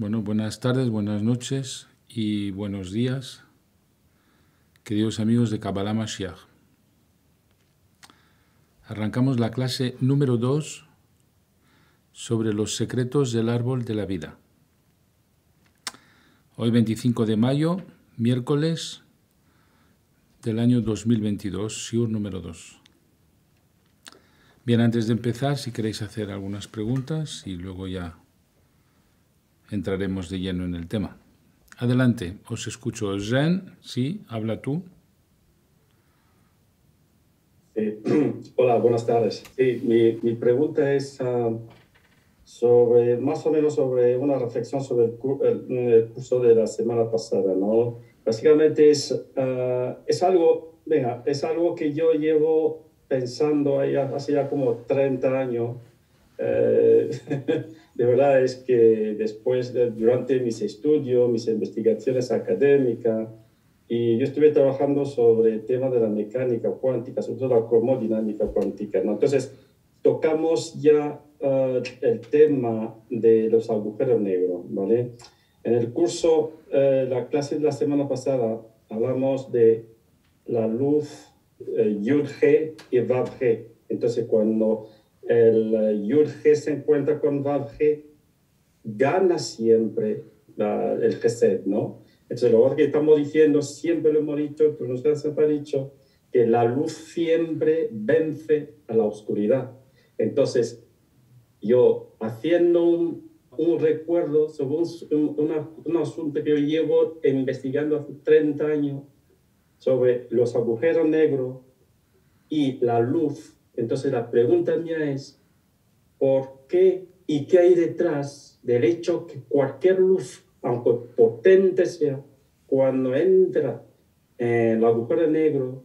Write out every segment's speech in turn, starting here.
Bueno, buenas tardes, buenas noches y buenos días, queridos amigos de Kabbalah Mashiach. Arrancamos la clase número 2 sobre los secretos del árbol de la vida. Hoy 25 de mayo, miércoles del año 2022, SIUR número 2. Bien, antes de empezar, si queréis hacer algunas preguntas y luego ya entraremos de lleno en el tema. Adelante, os escucho. Jean, sí, habla tú. Sí. Hola, buenas tardes. Sí, mi, pregunta es ah, sobre, más o menos sobre una reflexión sobre el, curso de la semana pasada. ¿no? Básicamente es, ah, es, algo, venga, es algo que yo llevo pensando hace ya como 30 años. Eh, de verdad es que después, durante mis estudios, mis investigaciones académicas, y yo estuve trabajando sobre el tema de la mecánica cuántica, sobre todo la cromodinámica cuántica. ¿no? Entonces, tocamos ya eh, el tema de los agujeros negros. ¿vale? En el curso, eh, la clase de la semana pasada, hablamos de la luz yud eh, y vab Entonces, cuando el eh, Yud se encuentra con Vav gana siempre la, el Gesed, ¿no? Entonces, lo que estamos diciendo, siempre lo hemos dicho, tú nos has dicho, que la luz siempre vence a la oscuridad. Entonces, yo haciendo un, recuerdo sobre un, un, asunto que yo llevo investigando hace 30 años sobre los agujeros negros y la luz entonces la pregunta mía es, ¿por qué y qué hay detrás del hecho que cualquier luz, aunque potente sea, cuando entra en el agujero negro,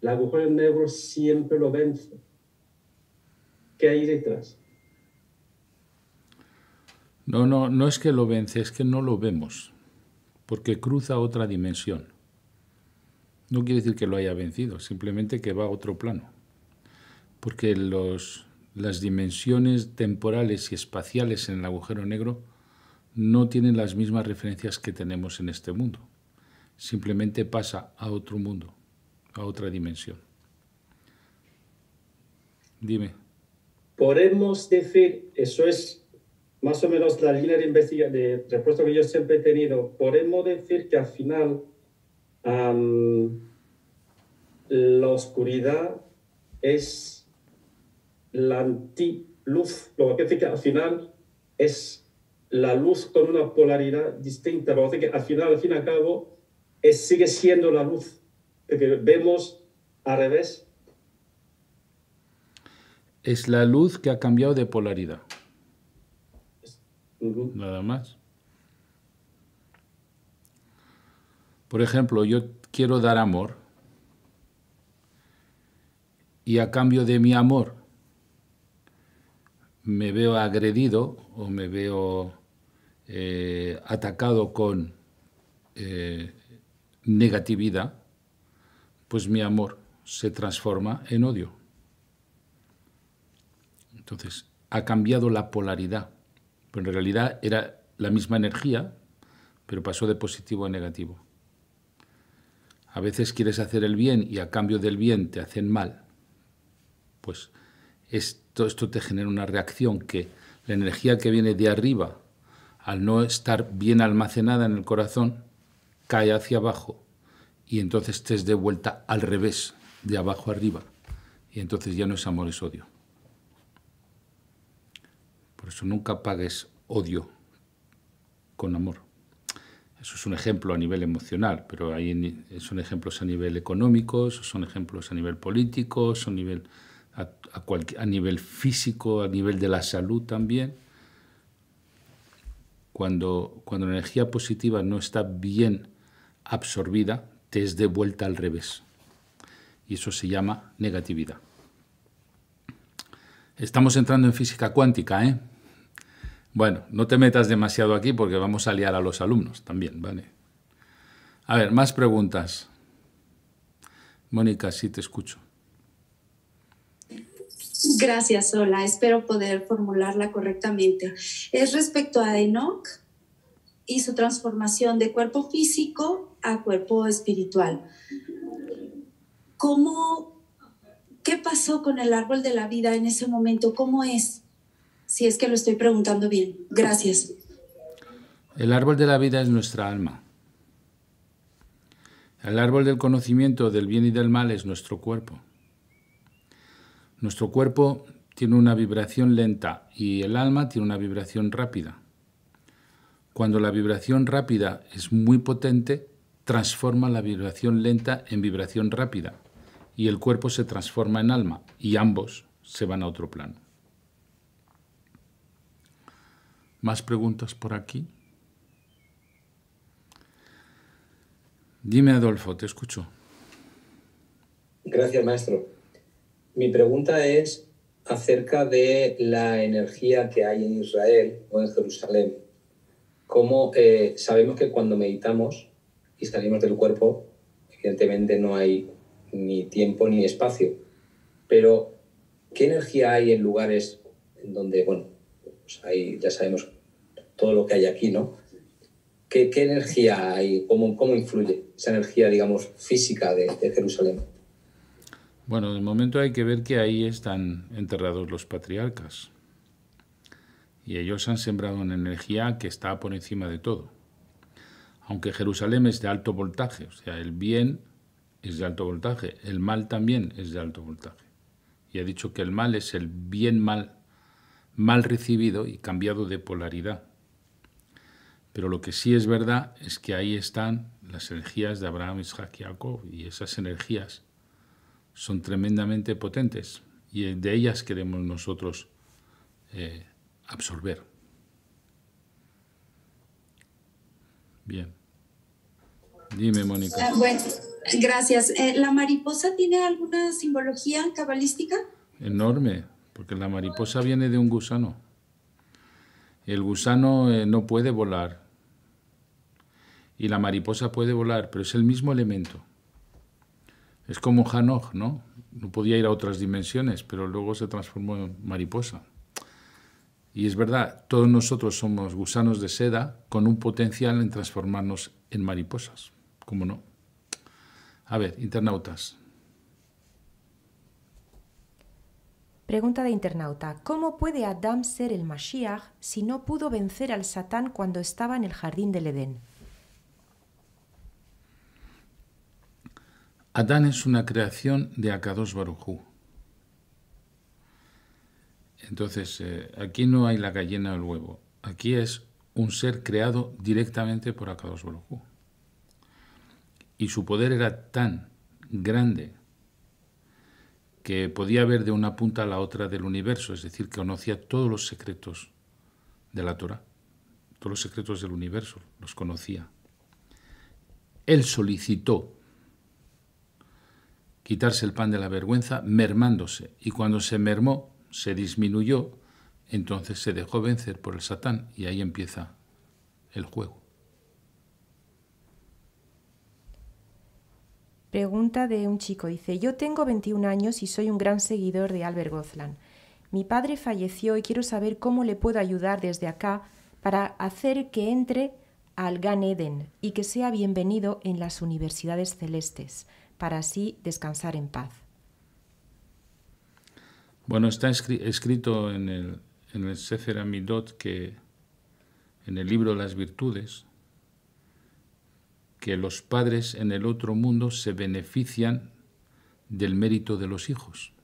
el agujero negro siempre lo vence? ¿Qué hay detrás? No, no, no es que lo vence, es que no lo vemos, porque cruza otra dimensión. No quiere decir que lo haya vencido, simplemente que va a otro plano porque los, las dimensiones temporales y espaciales en el agujero negro no tienen las mismas referencias que tenemos en este mundo. Simplemente pasa a otro mundo, a otra dimensión. Dime. Podemos decir, eso es más o menos la línea de, respuesta que yo siempre he tenido, podemos decir que al final la oscuridad es la antiluz, lo que hace que al final es la luz con una polaridad distinta, lo que hace que al final, al fin y al cabo, es, sigue siendo la luz, que vemos al revés. Es la luz que ha cambiado de polaridad. Nada más. Por ejemplo, yo quiero dar amor y a cambio de mi amor me veo agredido o me veo eh, atacado con eh, negatividad, pues mi amor se transforma en odio. Entonces, ha cambiado la polaridad, pero en realidad era la misma energía, pero pasó de positivo a negativo. A veces quieres hacer el bien y a cambio del bien te hacen mal. Pues esto, te genera una reacción que la energía que viene de arriba, al no estar bien almacenada en el corazón, cae hacia abajo y entonces te es de vuelta al revés, de abajo arriba. Y entonces ya no es amor, es odio. Por eso nunca pagues odio con amor. Eso es un ejemplo a nivel emocional, pero ahí son ejemplos a nivel económico, son ejemplos a nivel político, son nivel a, a, nivel físico, a nivel de la salud también. Cuando, cuando la energía positiva no está bien absorbida, te es de vuelta al revés. Y eso se llama negatividad. Estamos entrando en física cuántica, ¿eh? Bueno, no te metas demasiado aquí porque vamos a liar a los alumnos también, ¿vale? A ver, más preguntas. Mónica, sí te escucho. Gracias, hola. Espero poder formularla correctamente. Es respecto a Enoch y su transformación de cuerpo físico a cuerpo espiritual. ¿Cómo, qué pasó con el árbol de la vida en ese momento? ¿Cómo es? Si es que lo estoy preguntando bien. Gracias. El árbol de la vida es nuestra alma. El árbol del conocimiento del bien y del mal es nuestro cuerpo. Nuestro cuerpo tiene una vibración lenta y el alma tiene una vibración rápida. Cuando la vibración rápida es muy potente, transforma la vibración lenta en vibración rápida y el cuerpo se transforma en alma y ambos se van a otro plano. ¿Más preguntas por aquí? Dime, Adolfo, te escucho. Gracias, maestro. Mi pregunta es acerca de la energía que hay en Israel o en Jerusalén. Eh, sabemos que cuando meditamos y salimos del cuerpo, evidentemente no hay ni tiempo ni espacio, pero ¿qué energía hay en lugares en donde, bueno, pues ahí ya sabemos todo lo que hay aquí, ¿no? ¿Qué, energía hay? ¿Cómo, ¿Cómo influye esa energía, digamos, física de Jerusalén? Bueno, de momento hay que ver que ahí están enterrados los patriarcas. Y ellos han sembrado una energía que está por encima de todo. Aunque Jerusalén es de alto voltaje, o sea, el bien es de alto voltaje, el mal también es de alto voltaje. Y ha dicho que el mal es el bien mal, mal recibido y cambiado de polaridad. Pero lo que sí es verdad es que ahí están las energías de Abraham, Isaac y Jacob, y esas energías son tremendamente potentes y de ellas queremos nosotros eh, absorber. Bien. Dime, Mónica. Ah, bueno, gracias. Eh, ¿La mariposa tiene alguna simbología cabalística? Enorme, porque la mariposa viene de un gusano. El gusano eh, no puede volar y la mariposa puede volar, pero es el mismo elemento. Es como Hanok, ¿no? No podía ir a otras dimensiones, pero luego se transformó en mariposa. Y es verdad, todos nosotros somos gusanos de seda con un potencial en transformarnos en mariposas. ¿Cómo no? A ver, internautas. Pregunta de internauta. ¿Cómo puede Adam ser el Mashiach si no pudo vencer al Satán cuando estaba en el jardín del Edén? Adán es una creación de Akados Barujú. Entonces, eh, aquí no hay la gallina o huevo. Aquí es un ser creado directamente por Akados Barujú. Y su poder era tan grande que podía ver de una punta a la otra del universo, es decir, que conocía todos los secretos de la Torah, todos los secretos del universo, los conocía. Él solicitó quitarse el pan de la vergüenza mermándose, y cuando se mermó, se disminuyó, entonces se dejó vencer por el Satán y ahí empieza el juego. Pregunta de un chico. Dice, yo tengo 21 años y soy un gran seguidor de Albert Gozlan. Mi padre falleció y quiero saber cómo le puedo ayudar desde acá para hacer que entre al Gan Eden y que sea bienvenido en las universidades celestes para así descansar en paz. Bueno, está escrito en el, en Sefer Amidot que en el libro Las Virtudes, que los padres en el otro mundo se benefician del mérito de los hijos.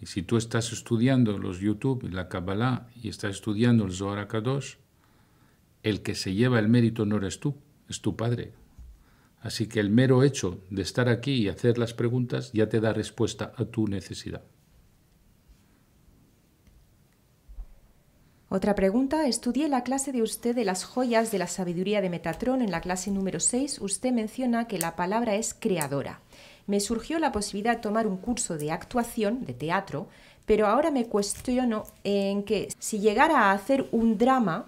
Y si tú estás estudiando los YouTube, la Kabbalah, y estás estudiando el Zohar Kadosh, el que se lleva el mérito no eres tú, es tu padre. Así que el mero hecho de estar aquí y hacer las preguntas ya te da respuesta a tu necesidad. Otra pregunta. Estudié la clase de usted de las joyas de la sabiduría de Metatron. En la clase número 6 usted menciona que la palabra es creadora. Me surgió la posibilidad de tomar un curso de actuación, de teatro, pero ahora me cuestiono en que si llegara a hacer un drama,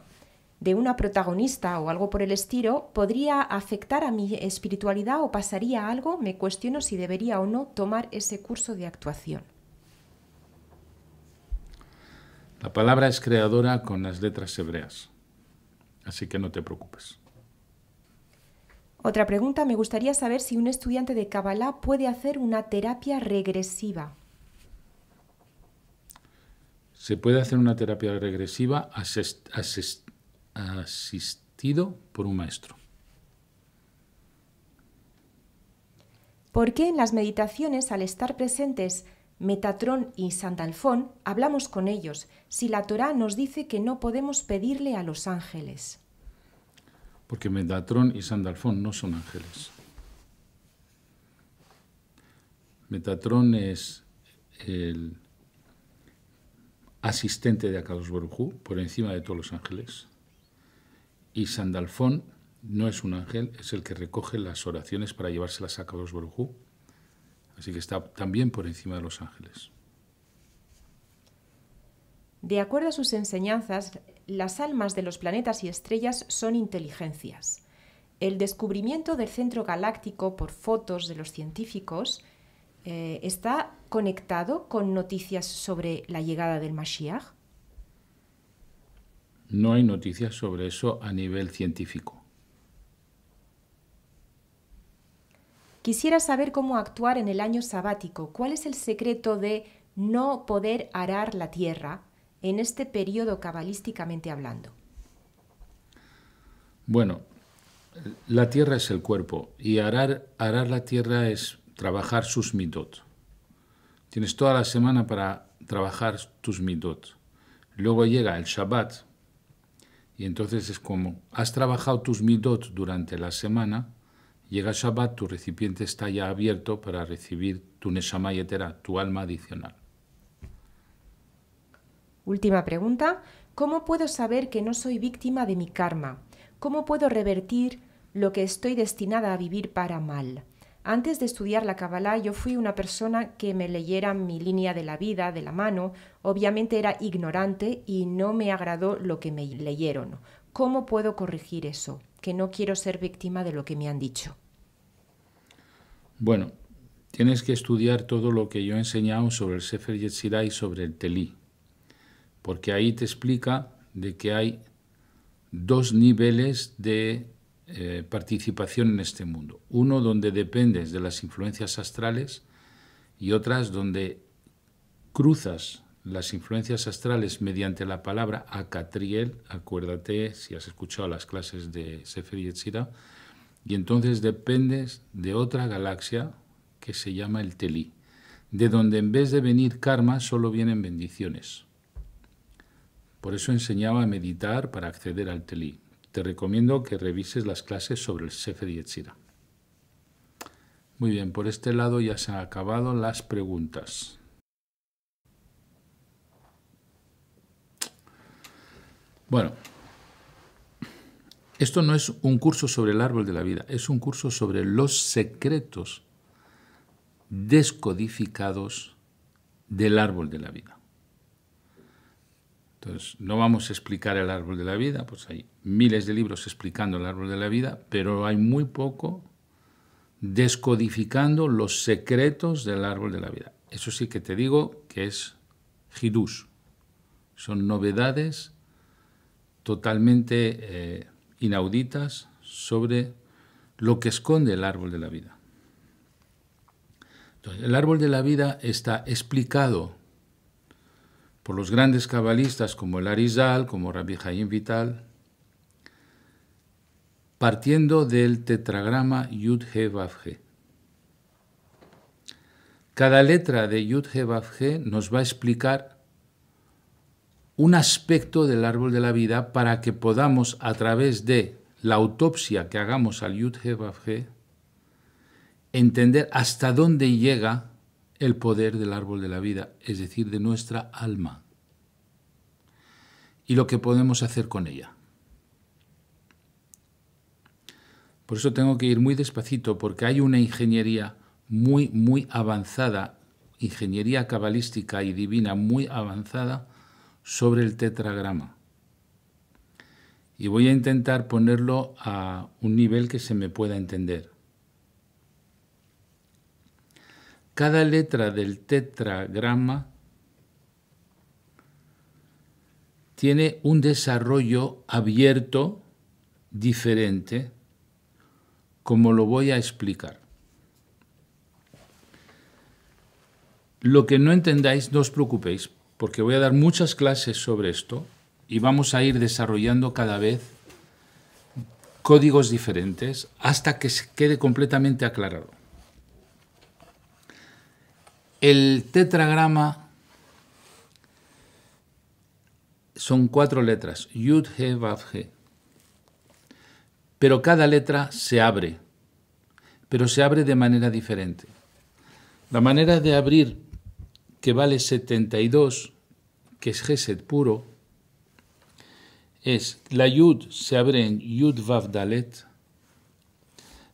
de una protagonista o algo por el estilo podría afectar a mi espiritualidad o pasaría algo, me cuestiono si debería o no tomar ese curso de actuación. La palabra es creadora con las letras hebreas, así que no te preocupes. Otra pregunta, me gustaría saber si un estudiante de Kabbalah puede hacer una terapia regresiva. Se puede hacer una terapia regresiva asistido por un maestro. ¿Por qué en las meditaciones, al estar presentes Metatrón y Sandalfón, hablamos con ellos, si la Torá nos dice que no podemos pedirle a los ángeles? Porque Metatrón y Sandalfón no son ángeles. Metatrón es el asistente de Akados Borujú, por encima de todos los ángeles. Y Sandalfón no es un ángel, es el que recoge las oraciones para llevárselas a Kadosh Borujú. Así que está también por encima de los ángeles. De acuerdo a sus enseñanzas, las almas de los planetas y estrellas son inteligencias. El descubrimiento del centro galáctico por fotos de los científicos eh, está conectado con noticias sobre la llegada del Mashiach. No hay noticias sobre eso a nivel científico. Quisiera saber cómo actuar en el año sabático. ¿Cuál es el secreto de no poder arar la tierra en este periodo cabalísticamente hablando? Bueno, la tierra es el cuerpo y arar, arar la tierra es trabajar sus mitot. Tienes toda la semana para trabajar tus mitot. Luego llega el Shabbat, y entonces es como, has trabajado tus midot durante la semana, llega Shabbat, tu recipiente está ya abierto para recibir tu neshamayetera, tu alma adicional. Última pregunta. ¿Cómo puedo saber que no soy víctima de mi karma? ¿Cómo puedo revertir lo que estoy destinada a vivir para mal? Antes de estudiar la Kabbalah, yo fui una persona que me leyera mi línea de la vida de la mano. Obviamente era ignorante y no me agradó lo que me leyeron. ¿Cómo puedo corregir eso? Que no quiero ser víctima de lo que me han dicho. Bueno, tienes que estudiar todo lo que yo he enseñado sobre el Sefer Yetzirah y sobre el Telí, porque ahí te explica de que hay dos niveles de eh, participación en este mundo. Uno donde dependes de las influencias astrales y otras donde cruzas las influencias astrales mediante la palabra acatriel, acuérdate si has escuchado las clases de Sefer Yetzirah, y entonces dependes de otra galaxia que se llama el Telí, de donde en vez de venir karma solo vienen bendiciones. Por eso enseñaba a meditar para acceder al Telí. Te recomiendo que revises las clases sobre el Sefer Yetzirah. Muy bien, por este lado ya se han acabado las preguntas. Bueno, esto no es un curso sobre el árbol de la vida, es un curso sobre los secretos descodificados del árbol de la vida. Entonces, no vamos a explicar el árbol de la vida, pues hay miles de libros explicando el árbol de la vida, pero hay muy poco descodificando los secretos del árbol de la vida. Eso sí que te digo que es Hidús. Son novedades totalmente eh, inauditas sobre lo que esconde el árbol de la vida. el árbol de la vida está explicado por los grandes cabalistas como el Arizal, como Rabbi Jaim Vital, partiendo del tetragrama Yud He Cada letra de Yud He nos va a explicar un aspecto del árbol de la vida para que podamos, a través de la autopsia que hagamos al Yud He entender hasta dónde llega el poder del árbol de la vida, es decir, de nuestra alma, y lo que podemos hacer con ella. Por eso tengo que ir muy despacito, porque hay una ingeniería muy, muy avanzada, ingeniería cabalística y divina muy avanzada sobre el tetragrama. Y voy a intentar ponerlo a un nivel que se me pueda entender. Cada letra del tetragrama tiene un desarrollo abierto diferente, como lo voy a explicar. Lo que no entendáis, no os preocupéis, porque voy a dar muchas clases sobre esto y vamos a ir desarrollando cada vez códigos diferentes hasta que se quede completamente aclarado. El tetragrama son cuatro letras, Yud, He, Vav, He. Pero cada letra se abre, pero se abre de manera diferente. La manera de abrir que vale 72, que es Geset puro, es la Yud se abre en Yud Vav Dalet,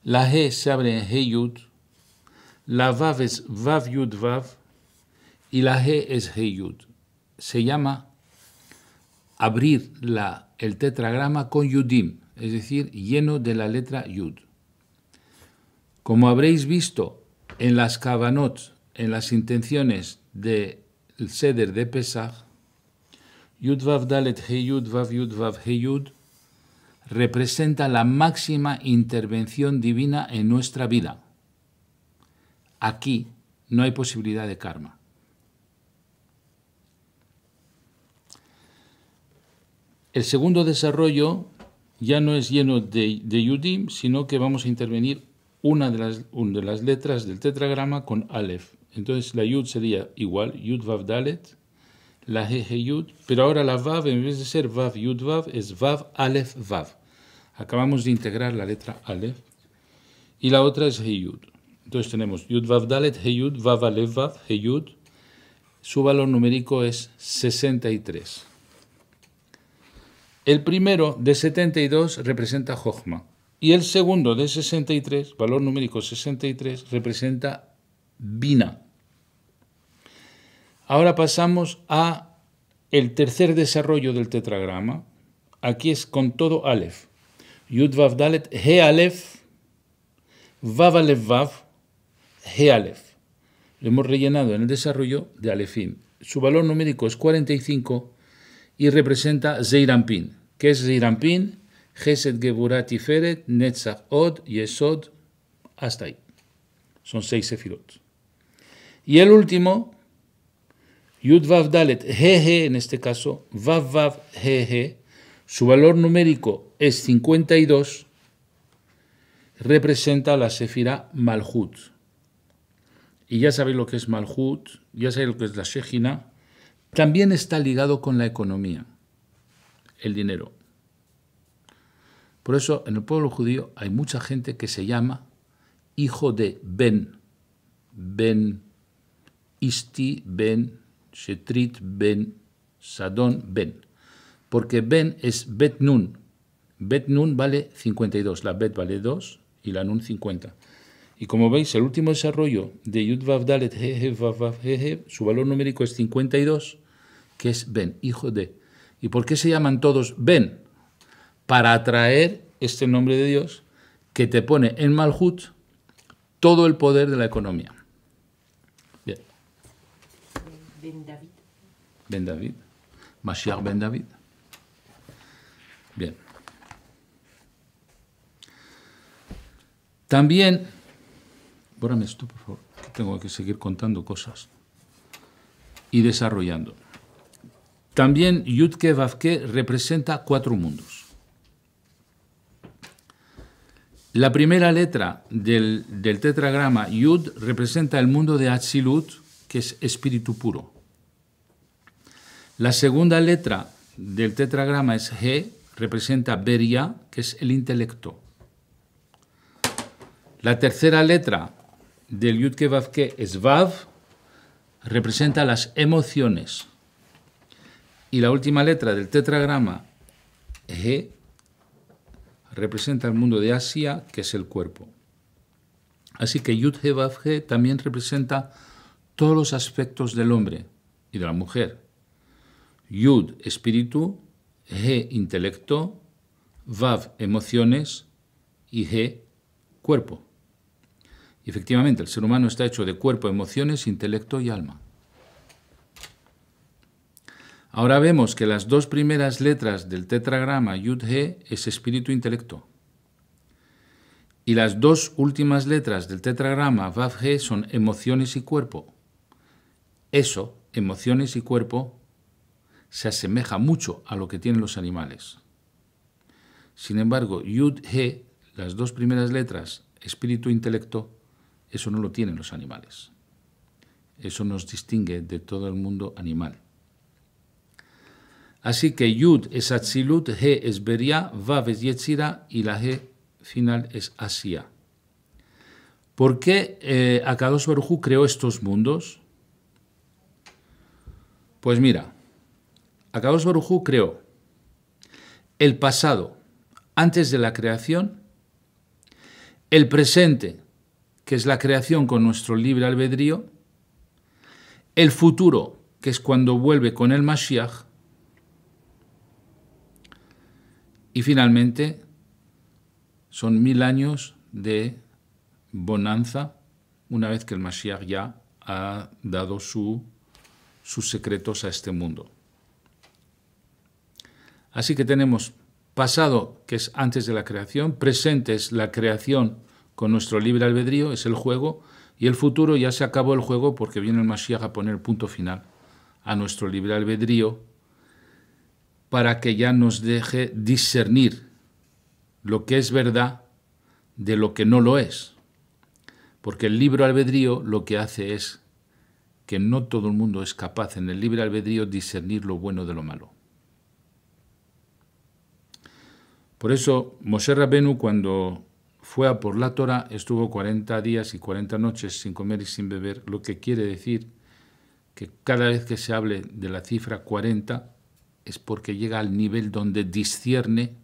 la He se abre en He Yud, la Vav es Vav Yud Vav y la He es Heyud. Se llama abrir la, el tetragrama con Yudim, es decir, lleno de la letra Yud. Como habréis visto en las Kavanot, en las intenciones del Seder de Pesach, Yud Vav Dalet Heyud Vav Yud Vav Heyud representa la máxima intervención divina en nuestra vida. Aquí no hay posibilidad de karma. El segundo desarrollo ya no es lleno de, yudim, sino que vamos a intervenir una de las, letras del tetragrama con Aleph. Entonces la Yud sería igual, Yud Vav Dalet, la he Yud, pero ahora la Vav en vez de ser Vav Yud Vav es Vav Aleph Vav. Acabamos de integrar la letra Aleph y la otra es He Yud. Entonces tenemos Yud Dalet, Heyud, Vav Vav, Heyud. Su valor numérico es 63. El primero de 72 representa Jochma. Y el segundo de 63, valor numérico 63, representa Bina. Ahora pasamos a el tercer desarrollo del tetragrama. Aquí es con todo Aleph. Yud Vav Dalet, He Aleph, Vav Vav, lo hemos rellenado en el desarrollo de Alefim. Su valor numérico es 45 y representa Zeirampin. ¿Qué es Zeirampin? Geset Geburat Feret Netzach Od, Yesod, hasta ahí. Son seis sefirot. Y el último, Yud Vav Dalet, hehe en este caso, Vav Vav hehe su valor numérico es 52, representa la sefira Malhut y ya sabéis lo que es Malhut, ya sabéis lo que es la shechina, también está ligado con la economía, el dinero. Por eso en el pueblo judío hay mucha gente que se llama hijo de Ben, Ben Isti, Ben Shetrit, Ben Sadón, Ben. Porque Ben es Bet Nun. Bet Nun vale 52, la Bet vale 2 y la Nun 50. Y como veis, el último desarrollo de Yud Vav Dalet su valor numérico es 52, que es Ben, hijo de. ¿Y por qué se llaman todos Ben? Para atraer este nombre de Dios que te pone en Malhut todo el poder de la economía. Bien. Ben David. Ben David. Mashiach Ben David. Bien. También Bórame esto, por favor, que tengo que seguir contando cosas y desarrollando. También Yudke Vavke representa cuatro mundos. La primera letra del, del tetragrama Yud representa el mundo de Atzilut, que es espíritu puro. La segunda letra del tetragrama es He, representa Beria, que es el intelecto. La tercera letra del Yudke es Vav, representa las emociones. Y la última letra del tetragrama, He, representa el mundo de Asia, que es el cuerpo. Así que Yud He también representa todos los aspectos del hombre y de la mujer. Yud, espíritu, He, intelecto, Vav, emociones y He, cuerpo efectivamente, el ser humano está hecho de cuerpo, emociones, intelecto y alma. Ahora vemos que las dos primeras letras del tetragrama Yud-He es espíritu-intelecto. E y las dos últimas letras del tetragrama Vav-He son emociones y cuerpo. Eso, emociones y cuerpo, se asemeja mucho a lo que tienen los animales. Sin embargo, Yud-He, las dos primeras letras, espíritu-intelecto, e eso no lo tienen los animales. Eso nos distingue de todo el mundo animal. Así que Yud es Atzilut, He es Beria, Vav es Yetzira y la G final es Asia. ¿Por qué eh, Akadosh creó estos mundos? Pues mira, Akadosh Baruj creó el pasado antes de la creación, el presente que es la creación con nuestro libre albedrío, el futuro, que es cuando vuelve con el Mashiach, y finalmente son mil años de bonanza una vez que el Mashiach ya ha dado su, sus secretos a este mundo. Así que tenemos pasado, que es antes de la creación, presente es la creación con nuestro libre albedrío, es el juego, y el futuro ya se acabó el juego porque viene el Mashiach a poner punto final a nuestro libre albedrío para que ya nos deje discernir lo que es verdad de lo que no lo es. Porque el libre albedrío lo que hace es que no todo el mundo es capaz en el libre albedrío discernir lo bueno de lo malo. Por eso Moshe Rabenu cuando fue a por la Torah, estuvo 40 días y 40 noches sin comer y sin beber, lo que quiere decir que cada vez que se hable de la cifra 40 es porque llega al nivel donde discierne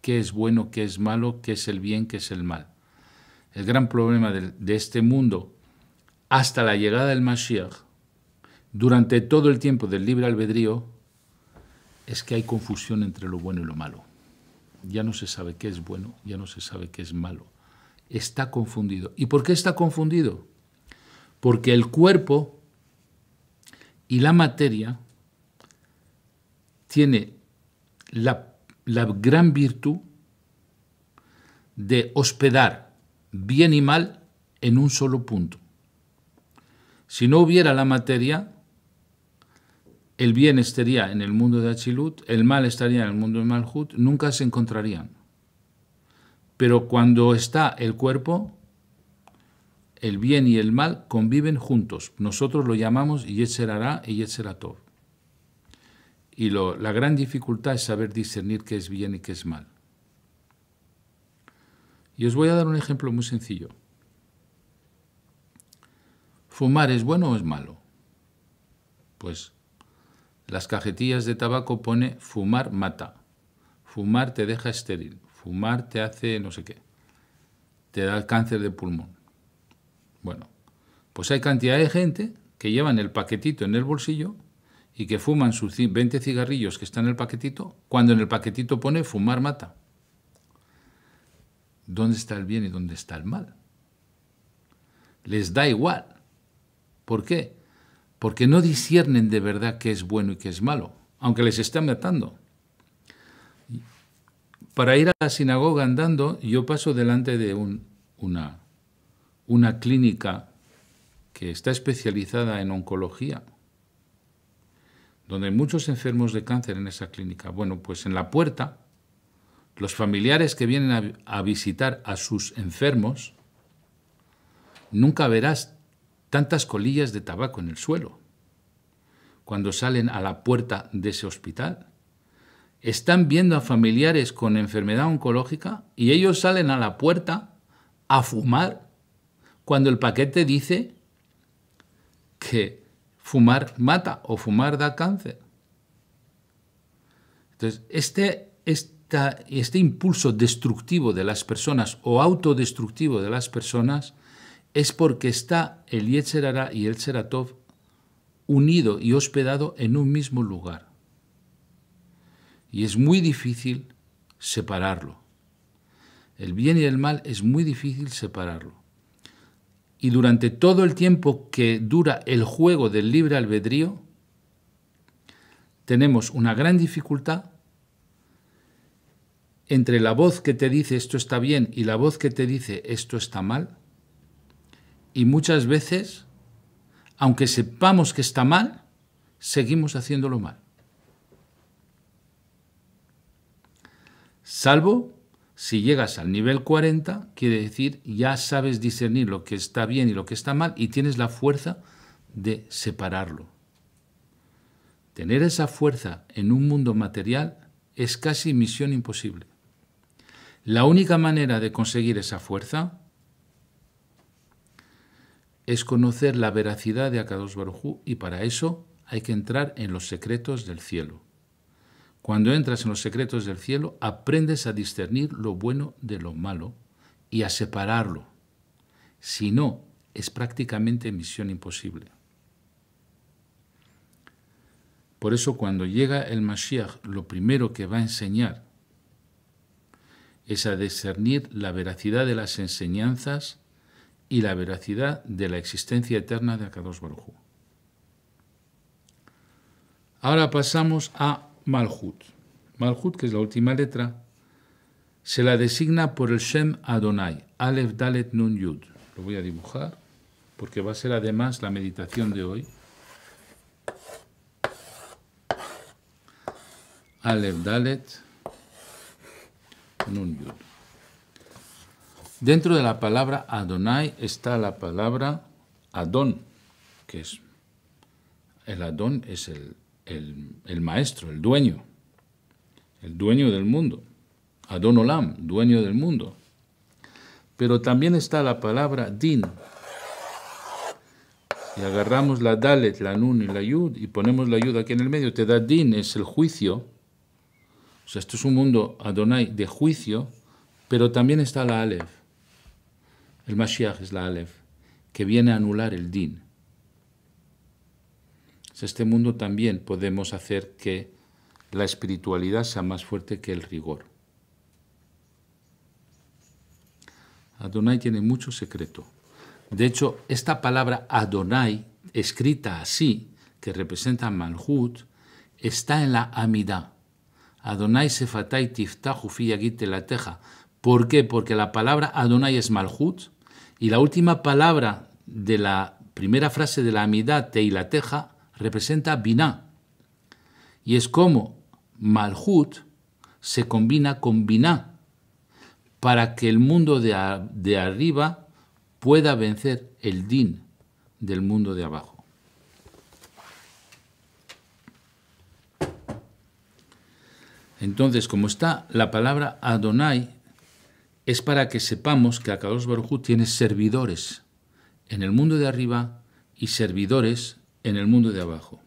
qué es bueno, qué es malo, qué es el bien, qué es el mal. El gran problema de, este mundo, hasta la llegada del Mashiach, durante todo el tiempo del libre albedrío, es que hay confusión entre lo bueno y lo malo ya no se sabe qué es bueno, ya no se sabe qué es malo. Está confundido. ¿Y por qué está confundido? Porque el cuerpo y la materia tiene la, la gran virtud de hospedar bien y mal en un solo punto. Si no hubiera la materia, el bien estaría en el mundo de Achilut, el mal estaría en el mundo de Malhut, nunca se encontrarían. Pero cuando está el cuerpo, el bien y el mal conviven juntos. Nosotros lo llamamos Ara y Yetzeratov. Y la gran dificultad es saber discernir qué es bien y qué es mal. Y os voy a dar un ejemplo muy sencillo. ¿Fumar es bueno o es malo? Pues las cajetillas de tabaco pone fumar mata, fumar te deja estéril, fumar te hace no sé qué, te da cáncer de pulmón. Bueno, pues hay cantidad de gente que llevan el paquetito en el bolsillo y que fuman sus 20 cigarrillos que están en el paquetito, cuando en el paquetito pone fumar mata. ¿Dónde está el bien y dónde está el mal? Les da igual. ¿Por qué? porque no disciernen de verdad qué es bueno y qué es malo, aunque les estén matando. Para ir a la sinagoga andando, yo paso delante de una, una clínica que está especializada en oncología, donde hay muchos enfermos de cáncer en esa clínica. Bueno, pues en la puerta, los familiares que vienen a visitar a sus enfermos, nunca verás tantas colillas de tabaco en el suelo. Cuando salen a la puerta de ese hospital, están viendo a familiares con enfermedad oncológica y ellos salen a la puerta a fumar cuando el paquete dice que fumar mata o fumar da cáncer. Entonces, este, este impulso destructivo de las personas o autodestructivo de las personas es porque está el Yetzerara y el Tseratov unido y hospedado en un mismo lugar. Y es muy difícil separarlo. El bien y el mal es muy difícil separarlo. Y durante todo el tiempo que dura el juego del libre albedrío, tenemos una gran dificultad entre la voz que te dice esto está bien y la voz que te dice esto está mal, y muchas veces, aunque sepamos que está mal, seguimos haciéndolo mal. Salvo si llegas al nivel 40, quiere decir ya sabes discernir lo que está bien y lo que está mal y tienes la fuerza de separarlo. Tener esa fuerza en un mundo material es casi misión imposible. La única manera de conseguir esa fuerza es conocer la veracidad de Akados Barujú y para eso hay que entrar en los secretos del cielo. Cuando entras en los secretos del cielo, aprendes a discernir lo bueno de lo malo y a separarlo. Si no, es prácticamente misión imposible. Por eso cuando llega el Mashiach, lo primero que va a enseñar es a discernir la veracidad de las enseñanzas y la veracidad de la existencia eterna de Akadosh Baruj Ahora pasamos a Malhut. Malhut, que es la última letra, se la designa por el Shem Adonai, Alef Dalet Nun Yud. Lo voy a dibujar porque va a ser además la meditación de hoy. Aleph Dalet Nun Yud. Dentro de la palabra Adonai está la palabra Adón, que es el Adon es el, maestro, el dueño, el dueño del mundo. Adón Olam, dueño del mundo. Pero también está la palabra Din. Y agarramos la Dalet, la Nun y la Yud y ponemos la Yud aquí en el medio. Te da Din, es el juicio. O sea, esto es un mundo Adonai de juicio, pero también está la Aleph el Mashiach es la Aleph, que viene a anular el Din. En este mundo también podemos hacer que la espiritualidad sea más fuerte que el rigor. Adonai tiene mucho secreto. De hecho, esta palabra Adonai, escrita así, que representa Malhut, está en la amida. Adonai sefatai tiftahu fi la teja. ¿Por qué? Porque la palabra Adonai es Malhut y la última palabra de la primera frase de la amidad, Teja, representa Biná. Y es como Malhut se combina con Binah para que el mundo de, de arriba pueda vencer el Din del mundo de abajo. Entonces, como está la palabra Adonai es para que sepamos que Akadosh Baruj tiene servidores en el mundo de arriba y servidores en el mundo de abajo.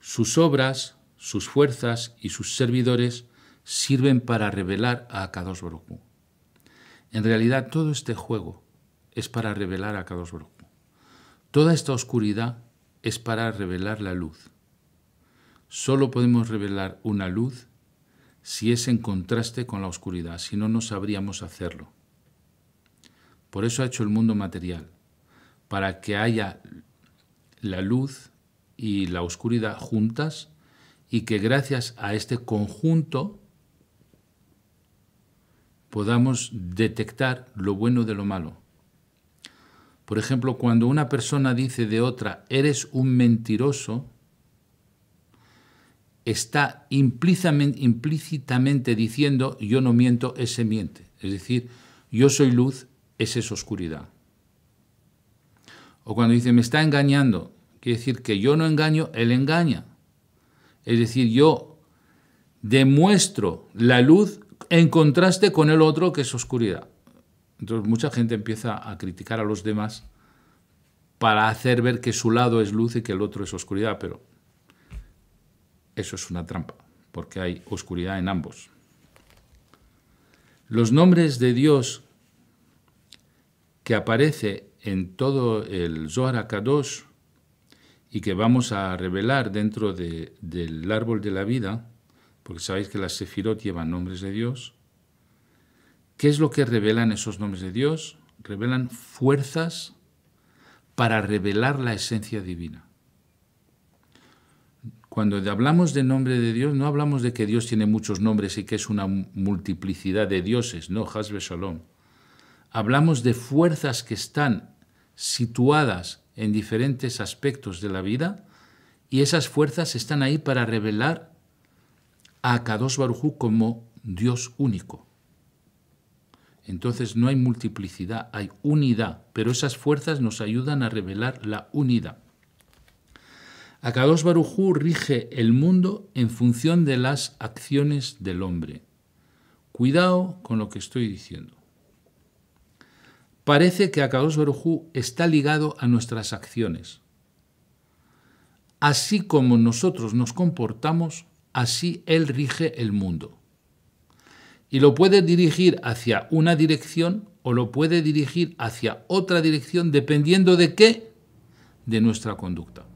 Sus obras, sus fuerzas y sus servidores sirven para revelar a Akadosh Baruj. En realidad todo este juego es para revelar a Akadosh Baruj. Toda esta oscuridad es para revelar la luz. Solo podemos revelar una luz si es en contraste con la oscuridad, si no, no sabríamos hacerlo. Por eso ha hecho el mundo material, para que haya la luz y la oscuridad juntas y que gracias a este conjunto podamos detectar lo bueno de lo malo. Por ejemplo, cuando una persona dice de otra, eres un mentiroso, está implícitamente diciendo yo no miento, ese miente. Es decir, yo soy luz, ese es oscuridad. O cuando dice me está engañando, quiere decir que yo no engaño, él engaña. Es decir, yo demuestro la luz en contraste con el otro que es oscuridad. Entonces mucha gente empieza a criticar a los demás para hacer ver que su lado es luz y que el otro es oscuridad, pero eso es una trampa, porque hay oscuridad en ambos. Los nombres de Dios que aparece en todo el Zohar Kadosh y que vamos a revelar dentro del árbol de la vida, porque sabéis que las Sefirot llevan nombres de Dios, ¿qué es lo que revelan esos nombres de Dios? Revelan fuerzas para revelar la esencia divina. Cuando hablamos del nombre de Dios, no hablamos de que Dios tiene muchos nombres y que es una multiplicidad de dioses, no, Hasbe Shalom. Hablamos de fuerzas que están situadas en diferentes aspectos de la vida y esas fuerzas están ahí para revelar a Kadosh Barujú como Dios único. Entonces no hay multiplicidad, hay unidad, pero esas fuerzas nos ayudan a revelar la unidad. Akadosh Barujú rige el mundo en función de las acciones del hombre. Cuidado con lo que estoy diciendo. Parece que Akadosh Barujú está ligado a nuestras acciones. Así como nosotros nos comportamos, así Él rige el mundo. Y lo puede dirigir hacia una dirección o lo puede dirigir hacia otra dirección dependiendo de qué, de nuestra conducta.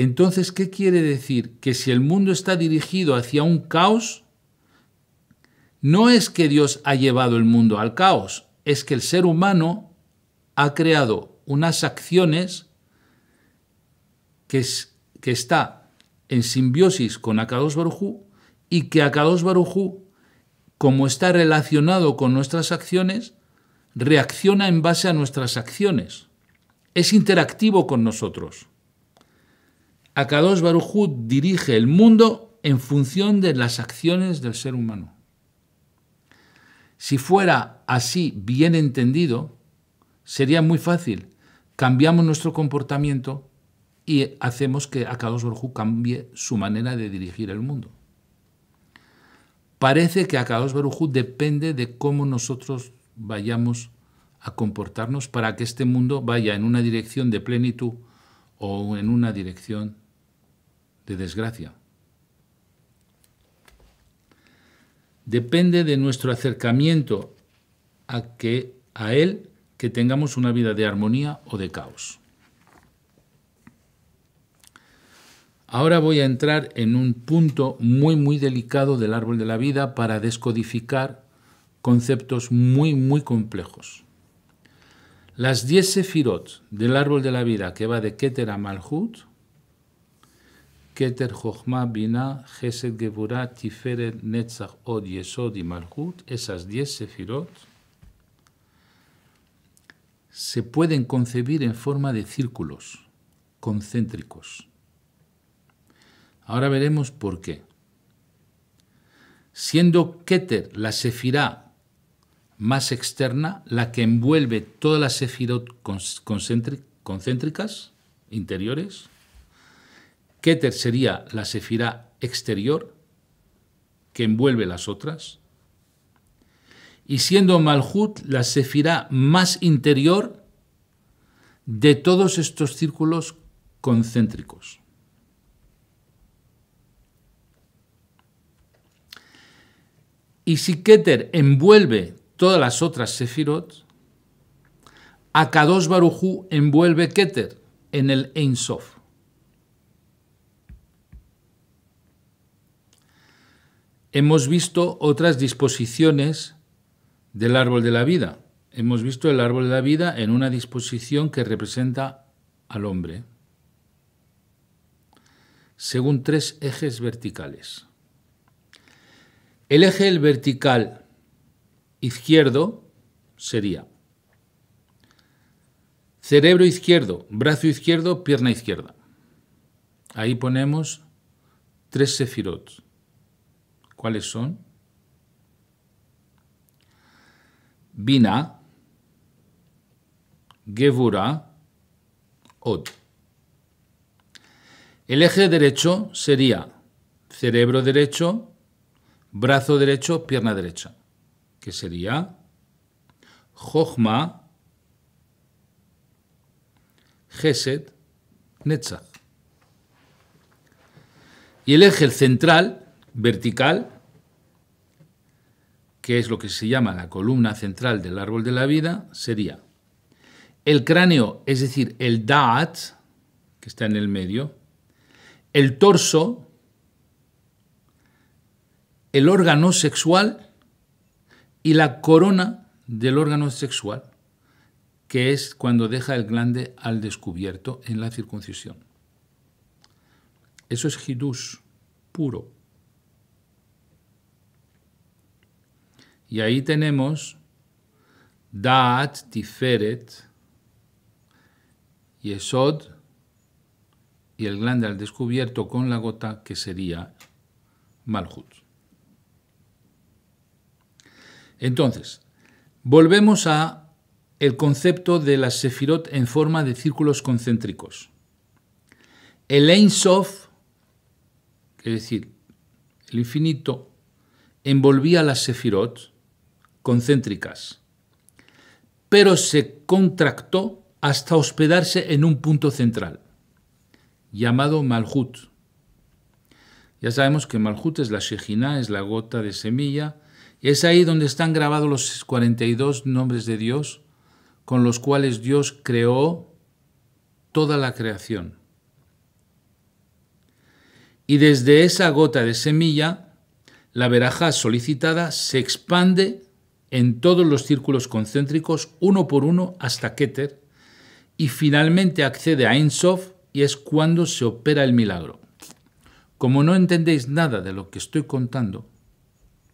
Entonces, ¿qué quiere decir? Que si el mundo está dirigido hacia un caos, no es que Dios ha llevado el mundo al caos, es que el ser humano ha creado unas acciones que, está en simbiosis con Akados Barujú y que Akados Barujú, como está relacionado con nuestras acciones, reacciona en base a nuestras acciones. Es interactivo con nosotros. Akadosh dirige el mundo en función de las acciones del ser humano. Si fuera así bien entendido, sería muy fácil. Cambiamos nuestro comportamiento y hacemos que Akadosh Baruj cambie su manera de dirigir el mundo. Parece que Akadosh Baruj depende de cómo nosotros vayamos a comportarnos para que este mundo vaya en una dirección de plenitud o en una dirección de desgracia. Depende de nuestro acercamiento a, que, a Él que tengamos una vida de armonía o de caos. Ahora voy a entrar en un punto muy muy delicado del árbol de la vida para descodificar conceptos muy muy complejos. Las 10 sefirot del árbol de la vida que va de Keter a Malhut Keter Jochma Bina, Chesed, Geburah, Tiferet, Netzach, Od, Yesod y Malhut, esas diez sefirot, se pueden concebir en forma de círculos concéntricos. Ahora veremos por qué. Siendo Keter la sefirá más externa, la que envuelve todas las sefirot concéntricas interiores, Keter sería la sefirá exterior que envuelve las otras. Y siendo Malhut la sefirá más interior de todos estos círculos concéntricos. Y si Keter envuelve todas las otras sefirot, Akados Barujú envuelve Keter en el Ein Sof. hemos visto otras disposiciones del árbol de la vida. Hemos visto el árbol de la vida en una disposición que representa al hombre, según tres ejes verticales. El eje vertical izquierdo sería cerebro izquierdo, brazo izquierdo, pierna izquierda. Ahí ponemos tres sefirot. ¿Cuáles son? Bina, Gevura, Ot. El eje derecho sería cerebro derecho, brazo derecho, pierna derecha, que sería Jochma, Gesed, Netzach. Y el eje central vertical, que es lo que se llama la columna central del árbol de la vida, sería el cráneo, es decir, el Da'at, que está en el medio, el torso, el órgano sexual y la corona del órgano sexual, que es cuando deja el glande al descubierto en la circuncisión. Eso es hidus puro. Y ahí tenemos Da'at Tiferet, Yesod y el glande al descubierto con la gota que sería Malhut. Entonces, volvemos a el concepto de la Sefirot en forma de círculos concéntricos. El Ein Sof, es decir, el infinito, envolvía la Sefirot, concéntricas, pero se contractó hasta hospedarse en un punto central, llamado Malhut. Ya sabemos que Malhut es la Shejina, es la gota de semilla, y es ahí donde están grabados los 42 nombres de Dios con los cuales Dios creó toda la creación. Y desde esa gota de semilla, la veraja solicitada se expande en todos los círculos concéntricos, uno por uno, hasta Keter, y finalmente accede a Ein y es cuando se opera el milagro. Como no entendéis nada de lo que estoy contando,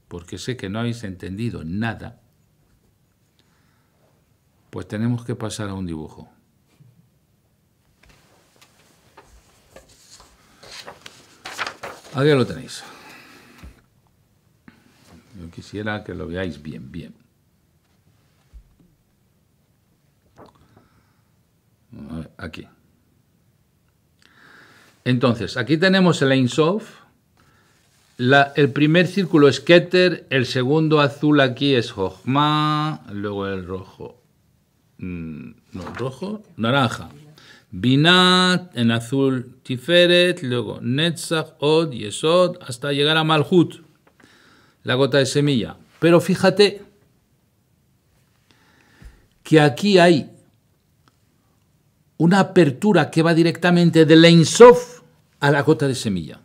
porque sé que no habéis entendido nada, pues tenemos que pasar a un dibujo. Ahí lo tenéis quisiera que lo veáis bien, bien. Aquí. Entonces, aquí tenemos el Einsof. el primer círculo es Keter, el segundo azul aquí es Hojma. luego el rojo, mm, no, rojo, naranja. Binat, en azul Tiferet, luego Netzach, Od, Yesod, hasta llegar a Malhut la gota de semilla. Pero fíjate que aquí hay una apertura que va directamente la Einsof a la gota de semilla.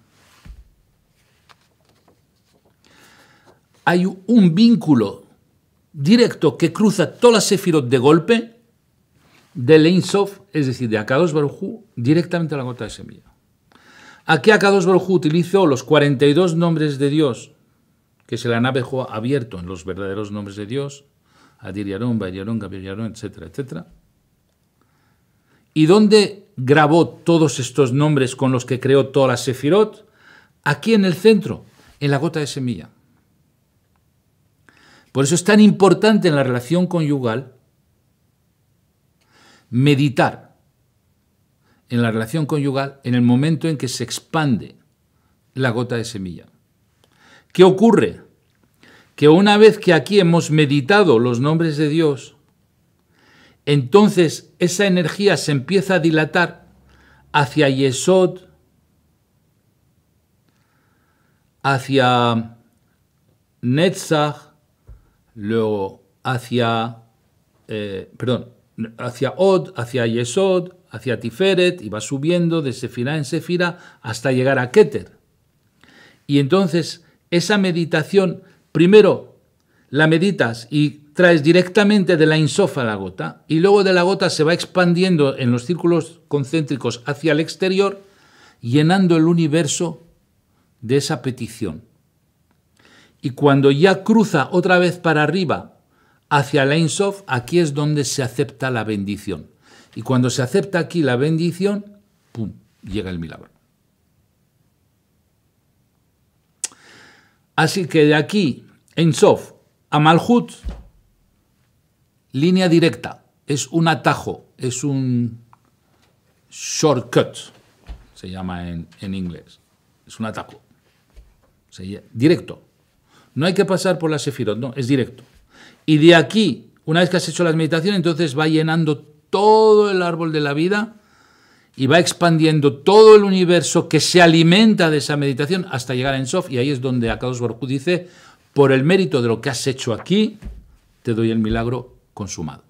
Hay un vínculo directo que cruza toda las sefirot de golpe de Einsof, es decir, de Akados Barujú, directamente a la gota de semilla. Aquí Akados Barujú utilizó los 42 nombres de Dios que se la han abierto en los verdaderos nombres de Dios, Adir Yarón, Yaron, Gabriel etcétera, etcétera. ¿Y dónde grabó todos estos nombres con los que creó toda la Sefirot? Aquí en el centro, en la gota de semilla. Por eso es tan importante en la relación conyugal meditar en la relación conyugal en el momento en que se expande la gota de semilla. ¿Qué ocurre? Que una vez que aquí hemos meditado los nombres de Dios, entonces esa energía se empieza a dilatar hacia Yesod, hacia Netzach, luego hacia, eh, perdón, hacia Od, hacia Yesod, hacia Tiferet, y va subiendo de sefira en sefira hasta llegar a Keter. Y entonces esa meditación, primero la meditas y traes directamente de la insof a la gota y luego de la gota se va expandiendo en los círculos concéntricos hacia el exterior, llenando el universo de esa petición. Y cuando ya cruza otra vez para arriba hacia la insof, aquí es donde se acepta la bendición. Y cuando se acepta aquí la bendición, ¡pum!, llega el milagro. Así que de aquí, en Sof, a Malhut, línea directa, es un atajo, es un shortcut, se llama en, inglés. Es un atajo, directo. No hay que pasar por la Sefirot, no, es directo. Y de aquí, una vez que has hecho las meditaciones, entonces va llenando todo el árbol de la vida y va expandiendo todo el universo que se alimenta de esa meditación hasta llegar a Ensof. Y ahí es donde Akados Borjú dice, por el mérito de lo que has hecho aquí, te doy el milagro consumado.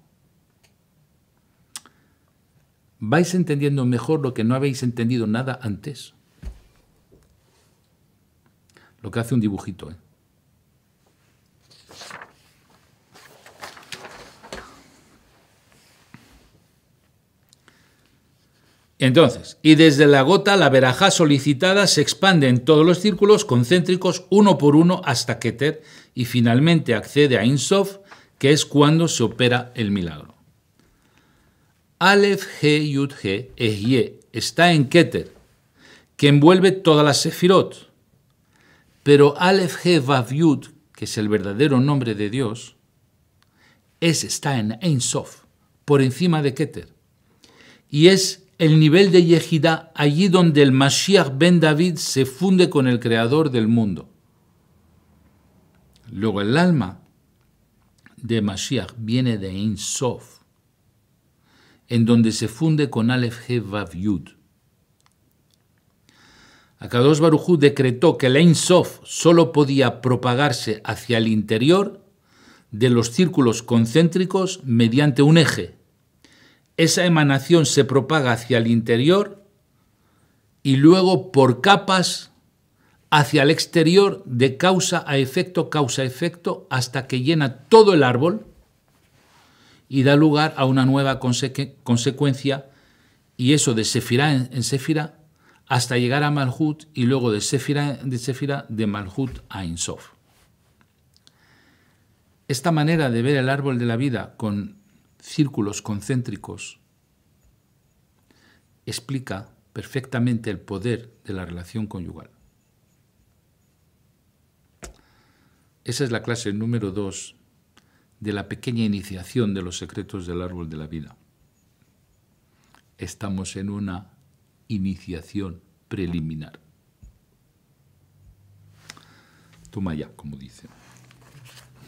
¿Vais entendiendo mejor lo que no habéis entendido nada antes? Lo que hace un dibujito, ¿eh? Entonces, y desde la gota la verajá solicitada se expande en todos los círculos concéntricos uno por uno hasta Keter y finalmente accede a Insof, que es cuando se opera el milagro. alef He Yud He está en Keter, que envuelve todas las sefirot. Pero alef He Vav Yud, que es el verdadero nombre de Dios, es, está en Ein por encima de Keter. Y es el nivel de Yehidá allí donde el Mashiach ben David se funde con el creador del mundo. Luego el alma de Mashiach viene de Ein Sof, en donde se funde con Aleph He Vav Yud. Akadosh Hu decretó que el Ein Sof solo podía propagarse hacia el interior de los círculos concéntricos mediante un eje, esa emanación se propaga hacia el interior y luego por capas hacia el exterior de causa a efecto, causa a efecto, hasta que llena todo el árbol y da lugar a una nueva consecuencia y eso de Sefirá en, en hasta llegar a Malhut y luego de Sefirá, de Sefirá de Malhut a Insof. Esta manera de ver el árbol de la vida con círculos concéntricos explica perfectamente el poder de la relación conyugal. Esa es la clase número 2 de la pequeña iniciación de los secretos del árbol de la vida. Estamos en una iniciación preliminar. Toma ya, como dice.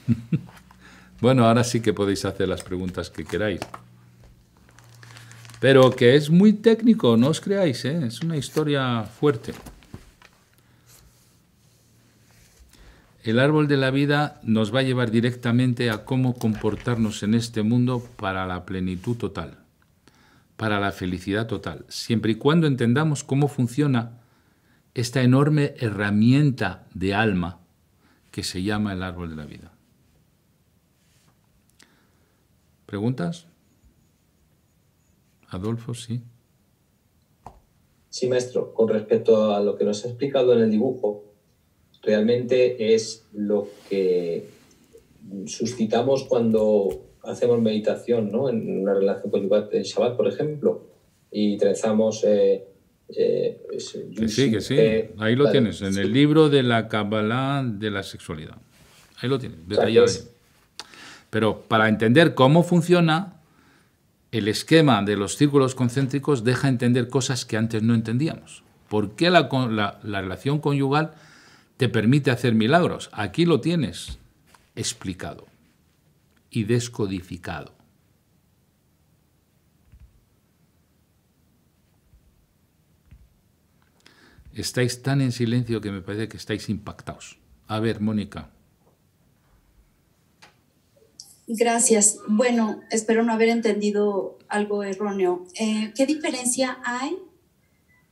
Bueno, ahora sí que podéis hacer las preguntas que queráis. Pero que es muy técnico, no os creáis, ¿eh? es una historia fuerte. El árbol de la vida nos va a llevar directamente a cómo comportarnos en este mundo para la plenitud total, para la felicidad total, siempre y cuando entendamos cómo funciona esta enorme herramienta de alma que se llama el árbol de la vida. ¿Preguntas? Adolfo, sí. Sí, maestro, con respecto a lo que nos ha explicado en el dibujo, realmente es lo que suscitamos cuando hacemos meditación, ¿no? En una relación con el Shabbat, por ejemplo, y trenzamos. Eh, eh, sí, que sí. Ahí lo tienes, en el libro de la Kabbalah de la sexualidad. Ahí lo tienes, detallado. Pero para entender cómo funciona, el esquema de los círculos concéntricos deja entender cosas que antes no entendíamos. ¿Por qué la, relación conyugal te permite hacer milagros? Aquí lo tienes explicado y descodificado. Estáis tan en silencio que me parece que estáis impactados. A ver, Mónica. Gracias. Bueno, espero no haber entendido algo erróneo. Eh, ¿Qué diferencia hay?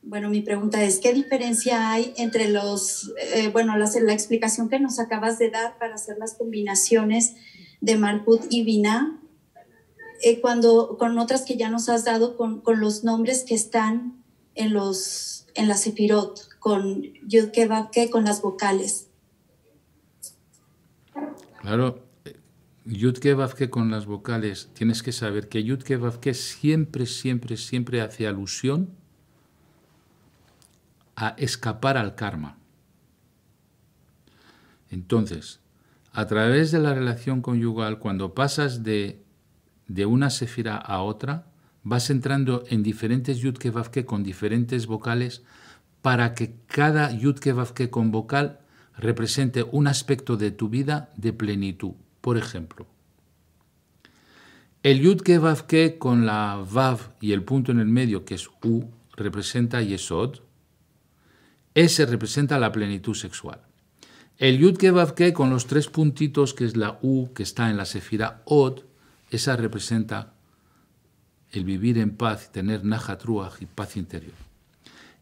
Bueno, mi pregunta es, ¿qué diferencia hay entre los, eh, bueno, la, explicación que nos acabas de dar para hacer las combinaciones de Marput y Vina eh, cuando, con otras que ya nos has dado con, los nombres que están en, los, en la Sefirot, con Yud con las vocales? Claro, Yudke con las vocales, tienes que saber que Yudke Vavke siempre, siempre, siempre hace alusión a escapar al karma. Entonces, a través de la relación conyugal, cuando pasas de, una sefira a otra, vas entrando en diferentes Yudke Vavke con diferentes vocales para que cada Yudke con vocal represente un aspecto de tu vida de plenitud. Por ejemplo, el yud kevavke con la vav y el punto en el medio, que es u, representa yesod. Ese representa la plenitud sexual. El yud kevavke con los tres puntitos, que es la u, que está en la sefira od, esa representa el vivir en paz, tener najatruaj y paz interior.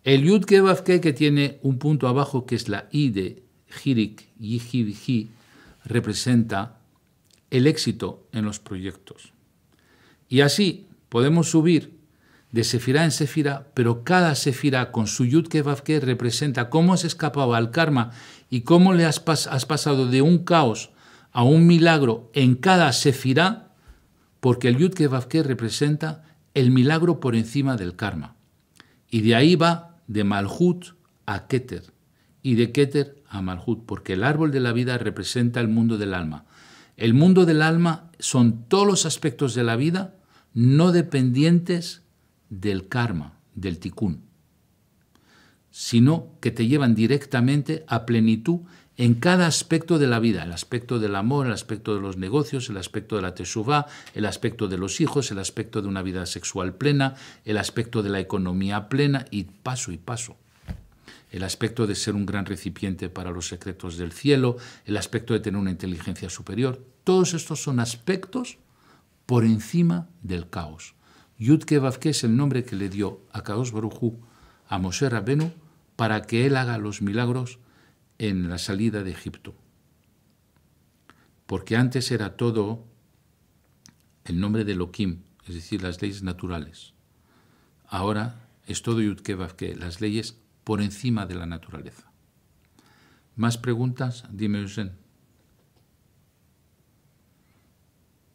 El yud que que, tiene un punto abajo, que es la i de jirik, y representa el éxito en los proyectos. Y así podemos subir de sefirá en sefirá, pero cada sefirá con su yud que representa cómo has escapado al karma y cómo le has, has pasado de un caos a un milagro en cada sefirá, porque el yud que representa el milagro por encima del karma. Y de ahí va de Malhut a Keter, y de Keter a Malhut, porque el árbol de la vida representa el mundo del alma, el mundo del alma son todos los aspectos de la vida no dependientes del karma, del tikkun, sino que te llevan directamente a plenitud en cada aspecto de la vida, el aspecto del amor, el aspecto de los negocios, el aspecto de la teshuva, el aspecto de los hijos, el aspecto de una vida sexual plena, el aspecto de la economía plena y paso y paso el aspecto de ser un gran recipiente para los secretos del cielo, el aspecto de tener una inteligencia superior. Todos estos son aspectos por encima del caos. Yudke es el nombre que le dio a Kaos Barujú a Moshe Rabenu para que él haga los milagros en la salida de Egipto. Porque antes era todo el nombre de loquim, es decir, las leyes naturales. Ahora es todo Yudke las leyes por encima de la naturaleza. ¿Más preguntas? Dime, Eusen.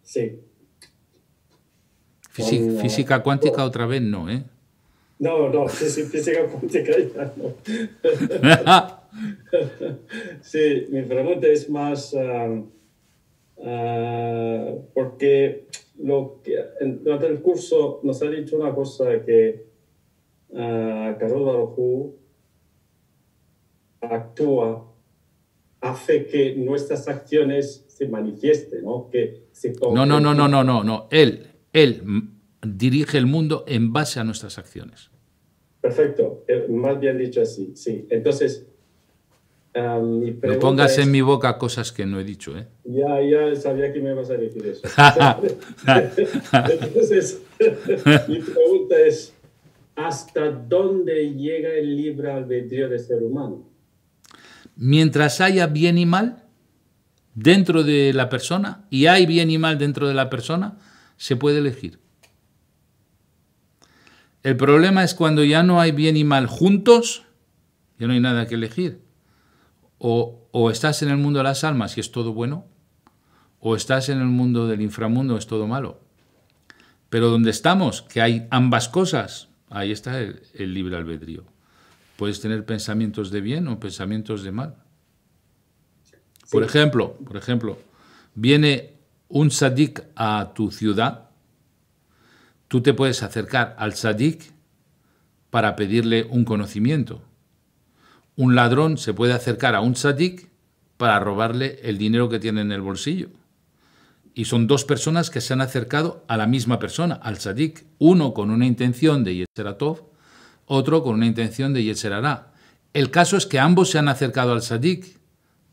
Sí. Física, cuántica otra vez no, ¿eh? No, no, física cuántica ya no. sí, mi pregunta es más ah, ah, porque lo que, durante el curso nos ha dicho una cosa que uh, Carol actúa hace que nuestras acciones se manifiesten, ¿no? Que no, no, no, no, no, no, no. Él, él dirige el mundo en base a nuestras acciones. Perfecto, eh, más bien dicho así, sí. Entonces, eh, No pongas en mi boca cosas que no he dicho, ¿eh? Ya, ya sabía que me ibas a decir eso. Entonces, mi pregunta es, ¿hasta dónde llega el libre albedrío del ser humano? mientras haya bien y mal dentro de la persona, y hay bien y mal dentro de la persona, se puede elegir. El problema es cuando ya no hay bien y mal juntos, ya no hay nada que elegir. O, estás en el mundo de las almas y es todo bueno, o estás en el mundo del inframundo, y es todo malo. Pero donde estamos, que hay ambas cosas, ahí está el libre albedrío. Puedes tener pensamientos de bien o pensamientos de mal. Por ejemplo, por ejemplo, viene un sadik a tu ciudad, tú te puedes acercar al sadik para pedirle un conocimiento. Un ladrón se puede acercar a un sadik para robarle el dinero que tiene en el bolsillo. Y son dos personas que se han acercado a la misma persona, al sadik, uno con una intención de Yeseratov otro con una intención de Yetzerará. El caso es que ambos se han acercado al Sadik,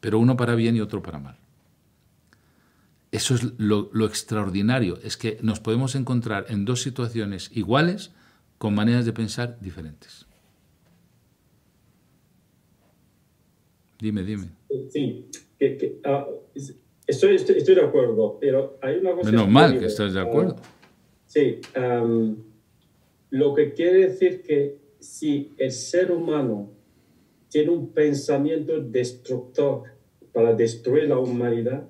pero uno para bien y otro para mal. Eso es lo, extraordinario, es que nos podemos encontrar en dos situaciones iguales con maneras de pensar diferentes. Dime, dime. Sí, ah, estoy, estoy, de acuerdo, pero hay una cosa... Menos mal que estás de acuerdo. sí, lo que quiere decir que si el ser humano tiene un pensamiento destructor para destruir la humanidad,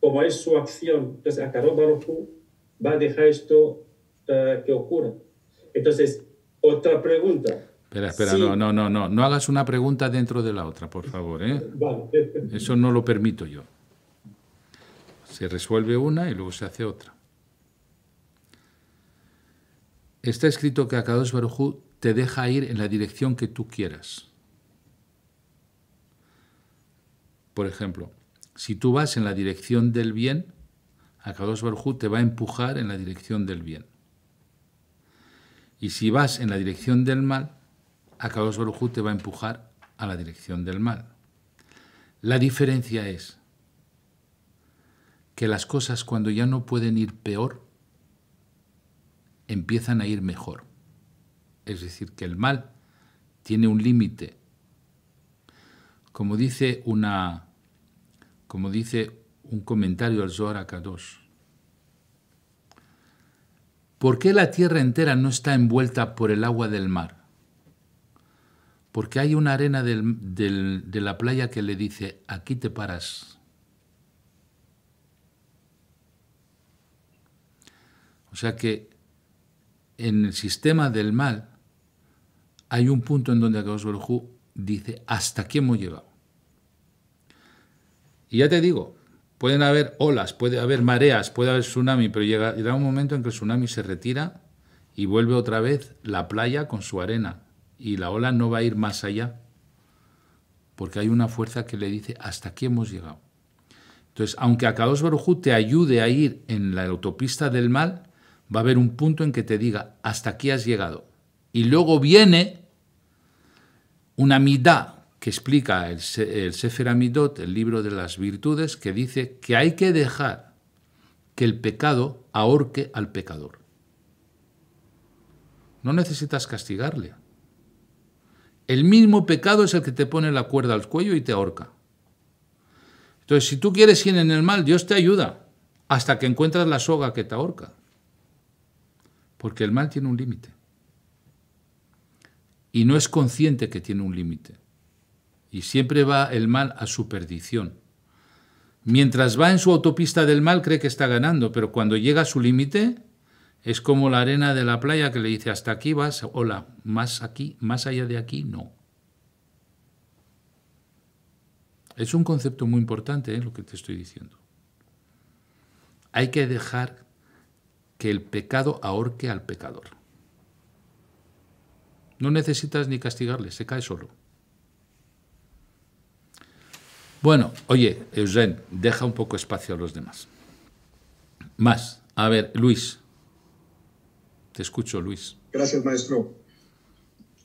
como es su acción, entonces Akarob Baruchu va a dejar esto eh, que ocurra. Entonces, otra pregunta. Espera, espera, no, no, no, no, no hagas una pregunta dentro de la otra, por favor. ¿eh? Eso no lo permito yo. Se resuelve una y luego se hace otra. Está escrito que Akadosh Barujú te deja ir en la dirección que tú quieras. Por ejemplo, si tú vas en la dirección del bien, Akadosh Baruj te va a empujar en la dirección del bien. Y si vas en la dirección del mal, Akadosh Baruj te va a empujar a la dirección del mal. La diferencia es que las cosas cuando ya no pueden ir peor, empiezan a ir mejor es decir, que el mal tiene un límite. Como dice una como dice un comentario al Zohar dos ¿Por qué la tierra entera no está envuelta por el agua del mar? Porque hay una arena de la playa que le dice, aquí te paras. O sea que en el sistema del mal, hay un punto en donde Akadosh Baruj dice, hasta aquí hemos llegado. Y ya te digo, pueden haber olas, puede haber mareas, puede haber tsunami, pero llega un momento en que el tsunami se retira y vuelve otra vez la playa con su arena y la ola no va a ir más allá porque hay una fuerza que le dice hasta aquí hemos llegado. Entonces, aunque Akadosh Baruj te ayude a ir en la autopista del mal, va a haber un punto en que te diga hasta aquí has llegado y luego viene una mitad que explica el, el Sefer Amidot, el libro de las virtudes, que dice que hay que dejar que el pecado ahorque al pecador. No necesitas castigarle. El mismo pecado es el que te pone la cuerda al cuello y te ahorca. Entonces, si tú quieres ir en el mal, Dios te ayuda hasta que encuentras la soga que te ahorca. Porque el mal tiene un límite y no es consciente que tiene un límite. Y siempre va el mal a su perdición. Mientras va en su autopista del mal cree que está ganando, pero cuando llega a su límite es como la arena de la playa que le dice hasta aquí vas, hola, más aquí, más allá de aquí, no. Es un concepto muy importante ¿eh? lo que te estoy diciendo. Hay que dejar que el pecado ahorque al pecador. No necesitas ni castigarle, se cae solo. Bueno, oye, Eugen, deja un poco espacio a los demás. Más. A ver, Luis. Te escucho, Luis. Gracias, maestro.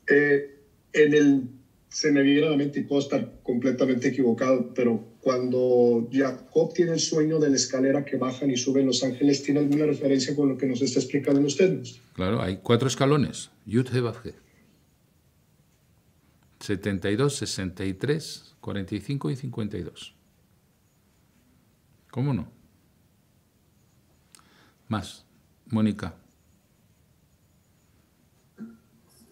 Eh, en el, se me viene la mente y puedo estar completamente equivocado, pero cuando Jacob tiene el sueño de la escalera que bajan y suben los ángeles, ¿tiene alguna referencia con lo que nos está explicando usted? Claro, hay cuatro escalones. Yud 72, 63, 45 y 52. ¿Cómo no? Más. Mónica.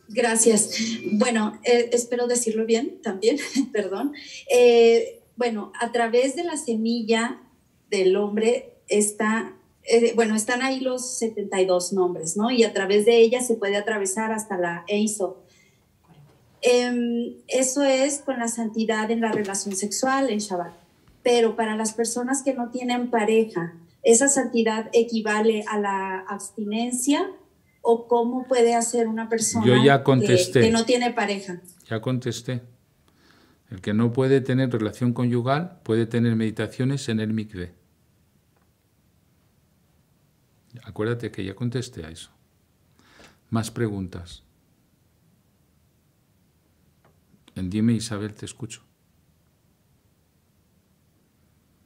Gracias. Bueno, eh, espero decirlo bien también, perdón. Eh, bueno, a través de la semilla del hombre está, eh, bueno, están ahí los 72 nombres, ¿no? Y a través de ella se puede atravesar hasta la EISO. Em, eso es con la santidad en la relación sexual en Shabbat. Pero para las personas que no tienen pareja, ¿esa santidad equivale a la abstinencia? ¿O cómo puede hacer una persona que, no tiene pareja? Ya contesté. El que no puede tener relación conyugal puede tener meditaciones en el mikve. Acuérdate que ya contesté a eso. Más preguntas. Dime, Isabel, te escucho.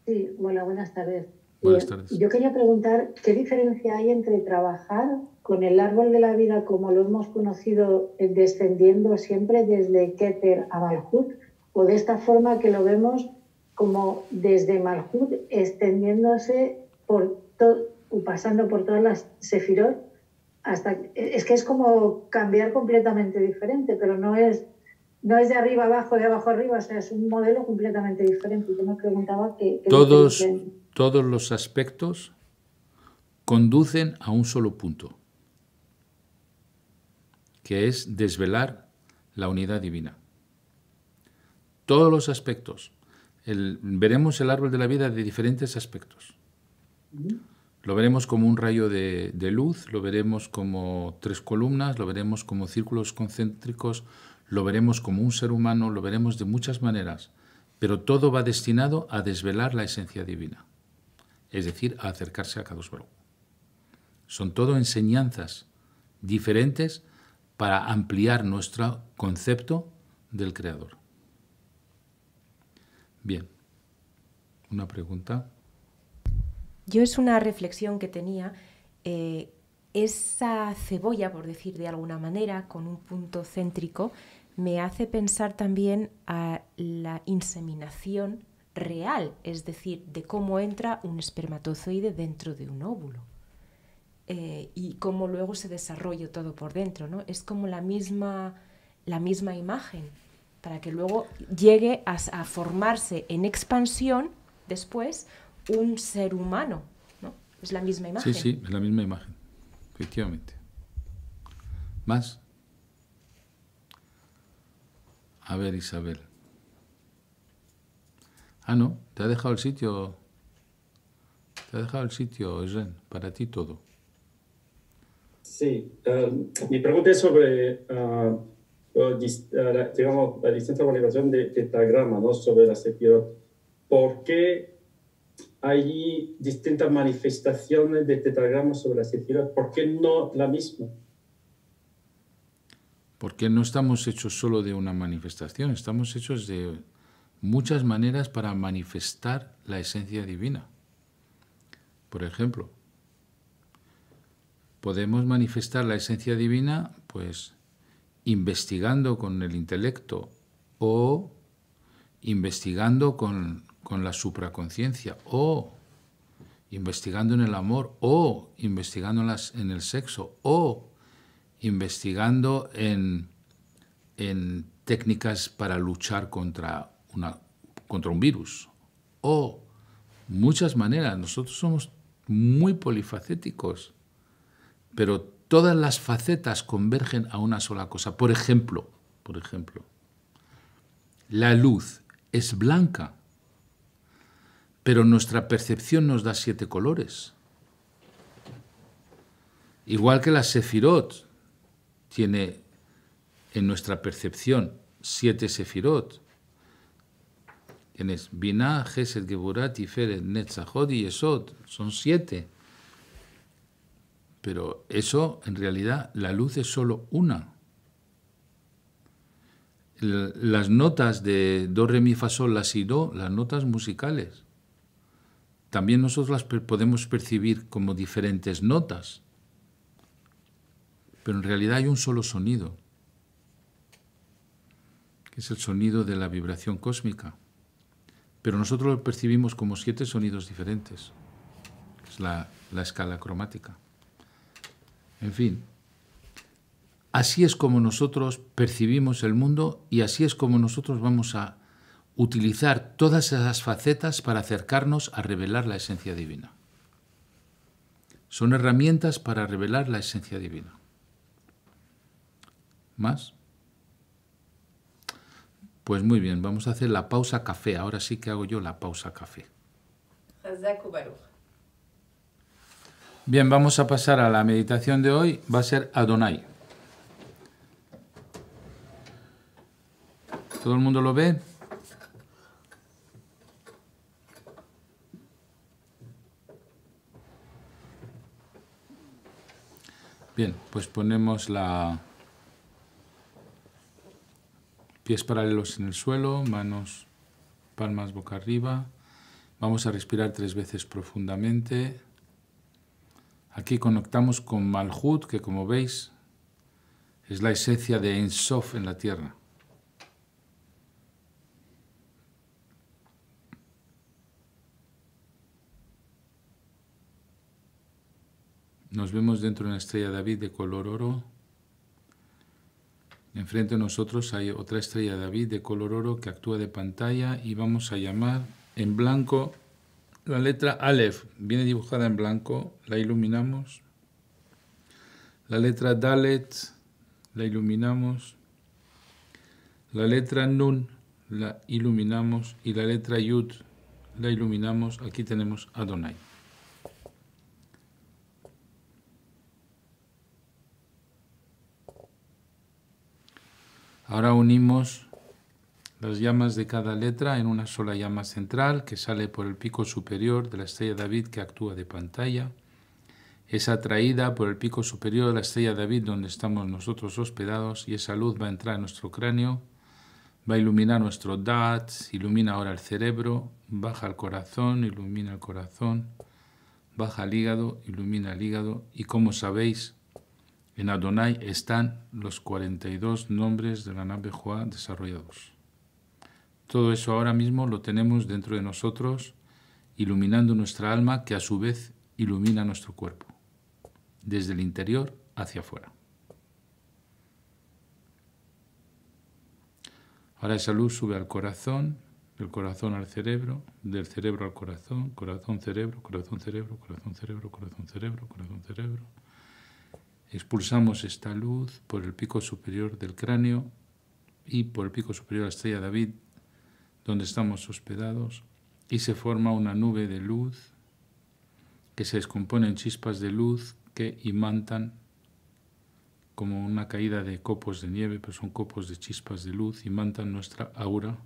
Sí, hola, buenas eh, tardes. Yo quería preguntar, ¿qué diferencia hay entre trabajar con el árbol de la vida como lo hemos conocido eh, descendiendo siempre desde Keter a Malhut, o de esta forma que lo vemos como desde Malhut extendiéndose por todo, pasando por todas las sefirot, hasta, eh, es que es como cambiar completamente diferente, pero no es no es de arriba abajo, de abajo arriba, o sea, es un modelo completamente diferente. preguntaba que... todos, todos los aspectos conducen a un solo punto, que es desvelar la unidad divina. Todos los aspectos. veremos el árbol de la vida de diferentes aspectos. Lo veremos como un rayo de luz, lo veremos como tres columnas, lo veremos como círculos concéntricos lo veremos como un ser humano, lo veremos de muchas maneras, pero todo va destinado a desvelar la esencia divina, es decir, a acercarse a cada uno Son todo enseñanzas diferentes para ampliar nuestro concepto del Creador. Bien, una pregunta. Yo es una reflexión que tenía. Eh, esa cebolla, por decir de alguna manera, con un punto céntrico, me hace pensar también a la inseminación real, es decir, de cómo entra un espermatozoide dentro de un óvulo eh, y cómo luego se desarrolla todo por dentro, ¿no? Es como la misma, la misma imagen para que luego llegue a, formarse en expansión después un ser humano, ¿no? Es la misma imagen. Sí, sí, es la misma imagen, efectivamente. ¿Más? A ver, Isabel. Ah, no, te ha dejado el sitio. Te ha dejado el sitio, Isren. para ti todo. Sí, eh, mi pregunta es sobre ah, ah, digamos, la distinta valoración de tetragramas ¿no? sobre la sequedad. ¿Por qué hay distintas manifestaciones de tetragramas sobre la sequedad? ¿Por qué no la misma? porque no estamos hechos solo de una manifestación, estamos hechos de muchas maneras para manifestar la esencia divina. Por ejemplo, podemos manifestar la esencia divina pues investigando con el intelecto o investigando con, la supraconciencia o investigando en el amor o investigando en el sexo o investigando en, técnicas para luchar contra, una, contra un virus. O muchas maneras, nosotros somos muy polifacéticos, pero todas las facetas convergen a una sola cosa. Por ejemplo, por ejemplo, la luz es blanca, pero nuestra percepción nos da siete colores. Igual que la sefirot, tiene en nuestra percepción siete sefirot. Tienes Binah, Gesed, Geburat, Tiferet, Netzahod y esot. Son siete. Pero eso, en realidad, la luz es solo una. Las notas de Do, Re, Mi, Fa, Sol, La, Si, Do, las notas musicales, también nosotros las podemos percibir como diferentes notas pero en realidad hay un solo sonido, que es el sonido de la vibración cósmica. Pero nosotros lo percibimos como siete sonidos diferentes, es la, la escala cromática. En fin, así es como nosotros percibimos el mundo y así es como nosotros vamos a utilizar todas esas facetas para acercarnos a revelar la esencia divina. Son herramientas para revelar la esencia divina. ¿Más? Pues muy bien, vamos a hacer la pausa café. Ahora sí que hago yo la pausa café. Bien, vamos a pasar a la meditación de hoy. Va a ser Adonai. ¿Todo el mundo lo ve? Bien, pues ponemos la, Pies paralelos en el suelo, manos, palmas boca arriba. Vamos a respirar tres veces profundamente. Aquí conectamos con Malhut, que como veis es la esencia de Ein Sof en la tierra. Nos vemos dentro de una estrella David de color oro. Enfrente de nosotros hay otra estrella de David de color oro que actúa de pantalla y vamos a llamar en blanco la letra Aleph. Viene dibujada en blanco, la iluminamos. La letra Dalet, la iluminamos. La letra Nun, la iluminamos. Y la letra Yud, la iluminamos. Aquí tenemos Adonai. Ahora unimos las llamas de cada letra en una sola llama central que sale por el pico superior de la estrella David que actúa de pantalla. Es atraída por el pico superior de la estrella David donde estamos nosotros hospedados y esa luz va a entrar en nuestro cráneo, va a iluminar nuestro DAT, ilumina ahora el cerebro, baja al corazón, ilumina el corazón, baja al hígado, ilumina el hígado y como sabéis, en Adonai están los 42 nombres de la nave Juá desarrollados. Todo eso ahora mismo lo tenemos dentro de nosotros, iluminando nuestra alma que a su vez ilumina nuestro cuerpo, desde el interior hacia afuera. Ahora esa luz sube al corazón, del corazón al cerebro, del cerebro al corazón, corazón-cerebro, corazón-cerebro, corazón-cerebro, corazón-cerebro, corazón-cerebro. corazón cerebro corazón cerebro corazón cerebro corazón cerebro corazón cerebro Expulsamos esta luz por el pico superior del cráneo y por el pico superior de la estrella David, donde estamos hospedados, y se forma una nube de luz que se descompone en chispas de luz que imantan como una caída de copos de nieve, pero son copos de chispas de luz, imantan nuestra aura,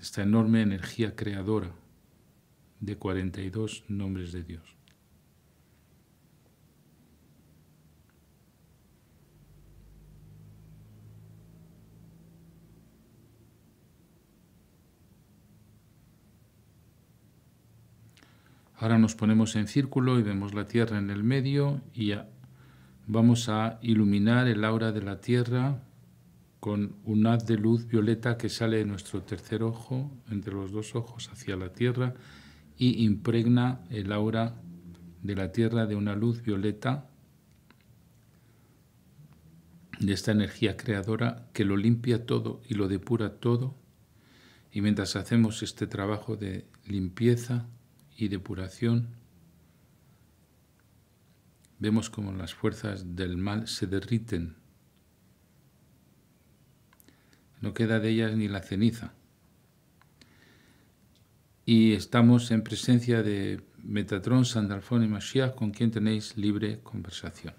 esta enorme energía creadora de 42 nombres de Dios. Ahora nos ponemos en círculo y vemos la Tierra en el medio y vamos a iluminar el aura de la Tierra con un haz de luz violeta que sale de nuestro tercer ojo, entre los dos ojos, hacia la Tierra y impregna el aura de la Tierra de una luz violeta, de esta energía creadora que lo limpia todo y lo depura todo. Y mientras hacemos este trabajo de limpieza, y depuración, vemos como las fuerzas del mal se derriten. No queda de ellas ni la ceniza. Y estamos en presencia de Metatron, Sandalfón y Mashiach, con quien tenéis libre conversación.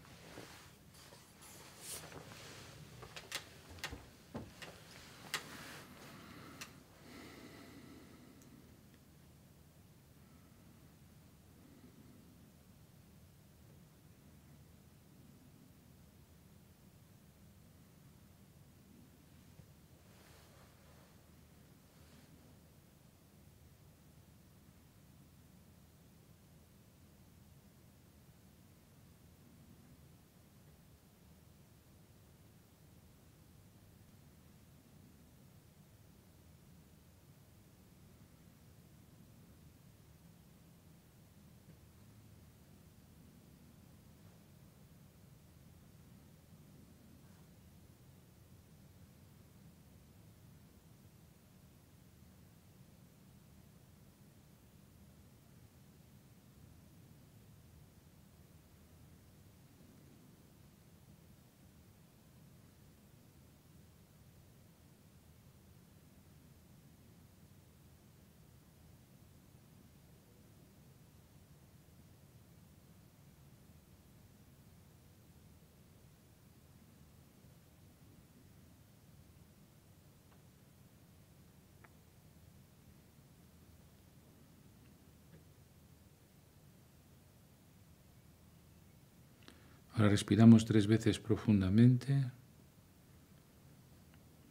Ahora respiramos tres veces profundamente.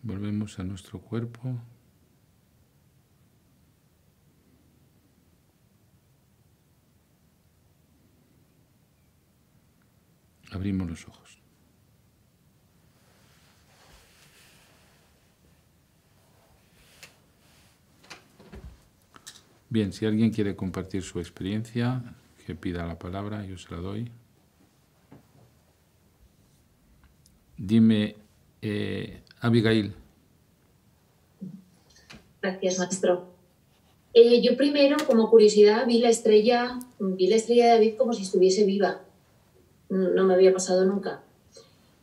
Volvemos a nuestro cuerpo. Abrimos los ojos. Bien, si alguien quiere compartir su experiencia, que pida la palabra, yo se la doy. Dime, eh, Abigail. Gracias, maestro. Eh, yo primero, como curiosidad, vi la estrella, vi la estrella de David como si estuviese viva. No me había pasado nunca.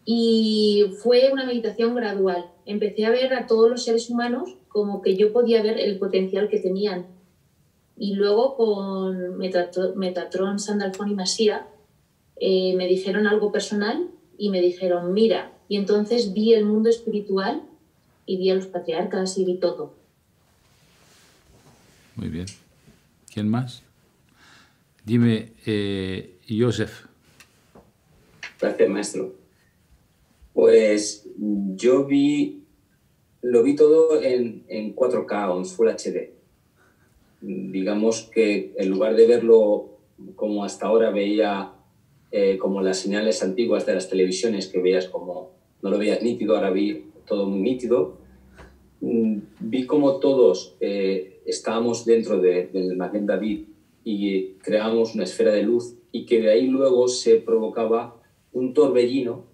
Y fue una meditación gradual. Empecé a ver a todos los seres humanos como que yo podía ver el potencial que tenían. Y luego con Metatron, Sandalfón y Masía eh, me dijeron algo personal y me dijeron, mira, y entonces vi el mundo espiritual y vi a los patriarcas y vi todo. Muy bien. ¿Quién más? Dime, eh, Joseph. Gracias, maestro. Pues yo vi, lo vi todo en, en 4K en Full HD. Digamos que en lugar de verlo como hasta ahora veía eh, como las señales antiguas de las televisiones que veías como no lo veías nítido, ahora vi todo muy nítido. Mm, vi como todos eh, estábamos dentro del magenta David y creamos una esfera de luz y que de ahí luego se provocaba un torbellino,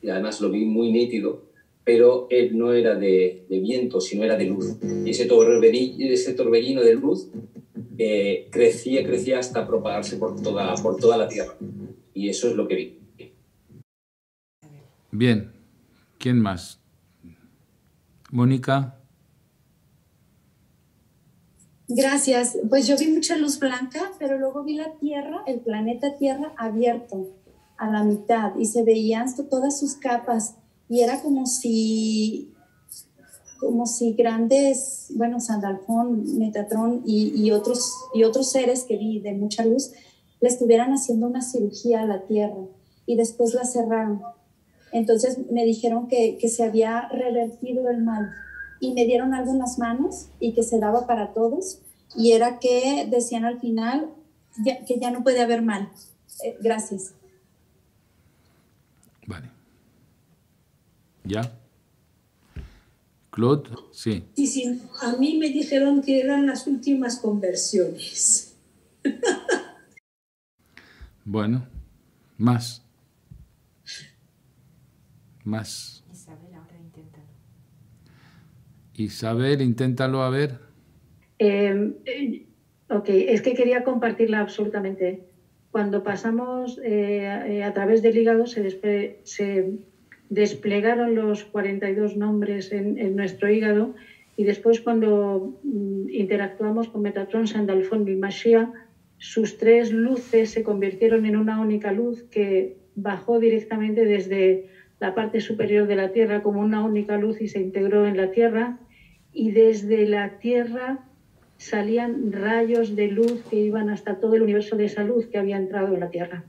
y además lo vi muy nítido, pero él no era de, viento, sino era de luz. Y ese torbellino, ese torbellino de luz eh, crecía, crecía hasta propagarse por toda, por toda la Tierra y eso es lo que vi. Bien, ¿quién más? Mónica. Gracias. Pues yo vi mucha luz blanca, pero luego vi la Tierra, el planeta Tierra abierto a la mitad y se veían todas sus capas y era como si como si grandes, bueno, Sandalfón, Metatron y, otros, y otros seres que vi de mucha luz le estuvieran haciendo una cirugía a la tierra y después la cerraron. Entonces me dijeron que, se había revertido el mal y me dieron algo en las manos y que se daba para todos y era que decían al final que ya no puede haber mal. Eh, gracias. Vale. ¿Ya? Claude, sí. sí. A mí me dijeron que eran las últimas conversiones. Bueno, más. Más. Isabel, ahora inténtalo. Isabel, inténtalo a ver. Em, eh, ok, es que quería compartirla absolutamente. Cuando pasamos eh, eh, a través del hígado se, se desplegaron los 42 nombres en, nuestro hígado y después cuando mm, interactuamos con Metatron, Sandalfón y Mashiach, sus tres luces se convirtieron en una única luz que bajó directamente desde la parte superior de la Tierra como una única luz y se integró en la Tierra. Y desde la Tierra salían rayos de luz que iban hasta todo el universo de esa luz que había entrado en la Tierra.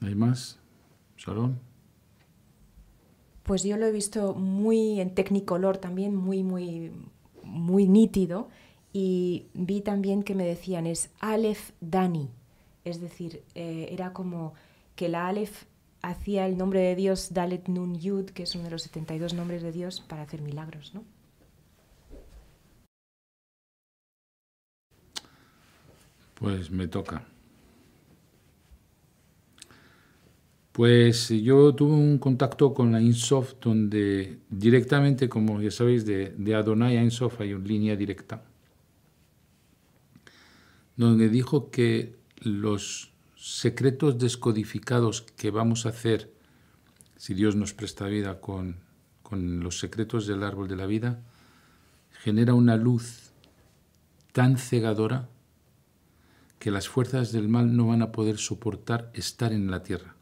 ¿Hay más? salón Pues yo lo he visto muy en tecnicolor también, muy, muy, muy nítido. Y vi también que me decían es Aleph Dani, es decir, eh, era como que la Aleph hacía el nombre de Dios Dalet Nun Yud, que es uno de los 72 nombres de Dios para hacer milagros, ¿no? Pues me toca. Pues yo tuve un contacto con la Insoft donde directamente, como ya sabéis, de, de Adonai a Insoft hay una línea directa donde dijo que los secretos descodificados que vamos a hacer, si Dios nos presta vida con, los secretos del árbol de la vida, genera una luz tan cegadora que las fuerzas del mal no van a poder soportar estar en la tierra.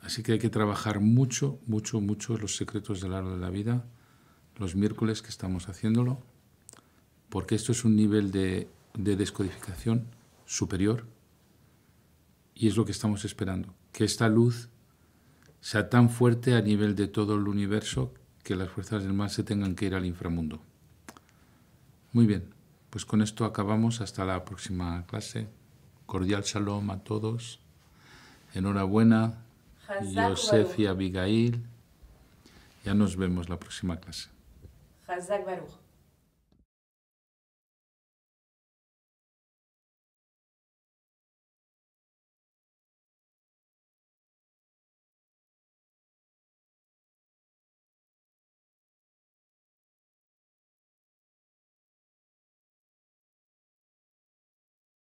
Así que hay que trabajar mucho, mucho, mucho los secretos del árbol de la vida los miércoles que estamos haciéndolo porque esto es un nivel de, descodificación superior y es lo que estamos esperando, que esta luz sea tan fuerte a nivel de todo el universo que las fuerzas del mal se tengan que ir al inframundo. Muy bien, pues con esto acabamos hasta la próxima clase. Cordial shalom a todos. Enhorabuena, Yosef y Abigail. Ya nos vemos la próxima clase.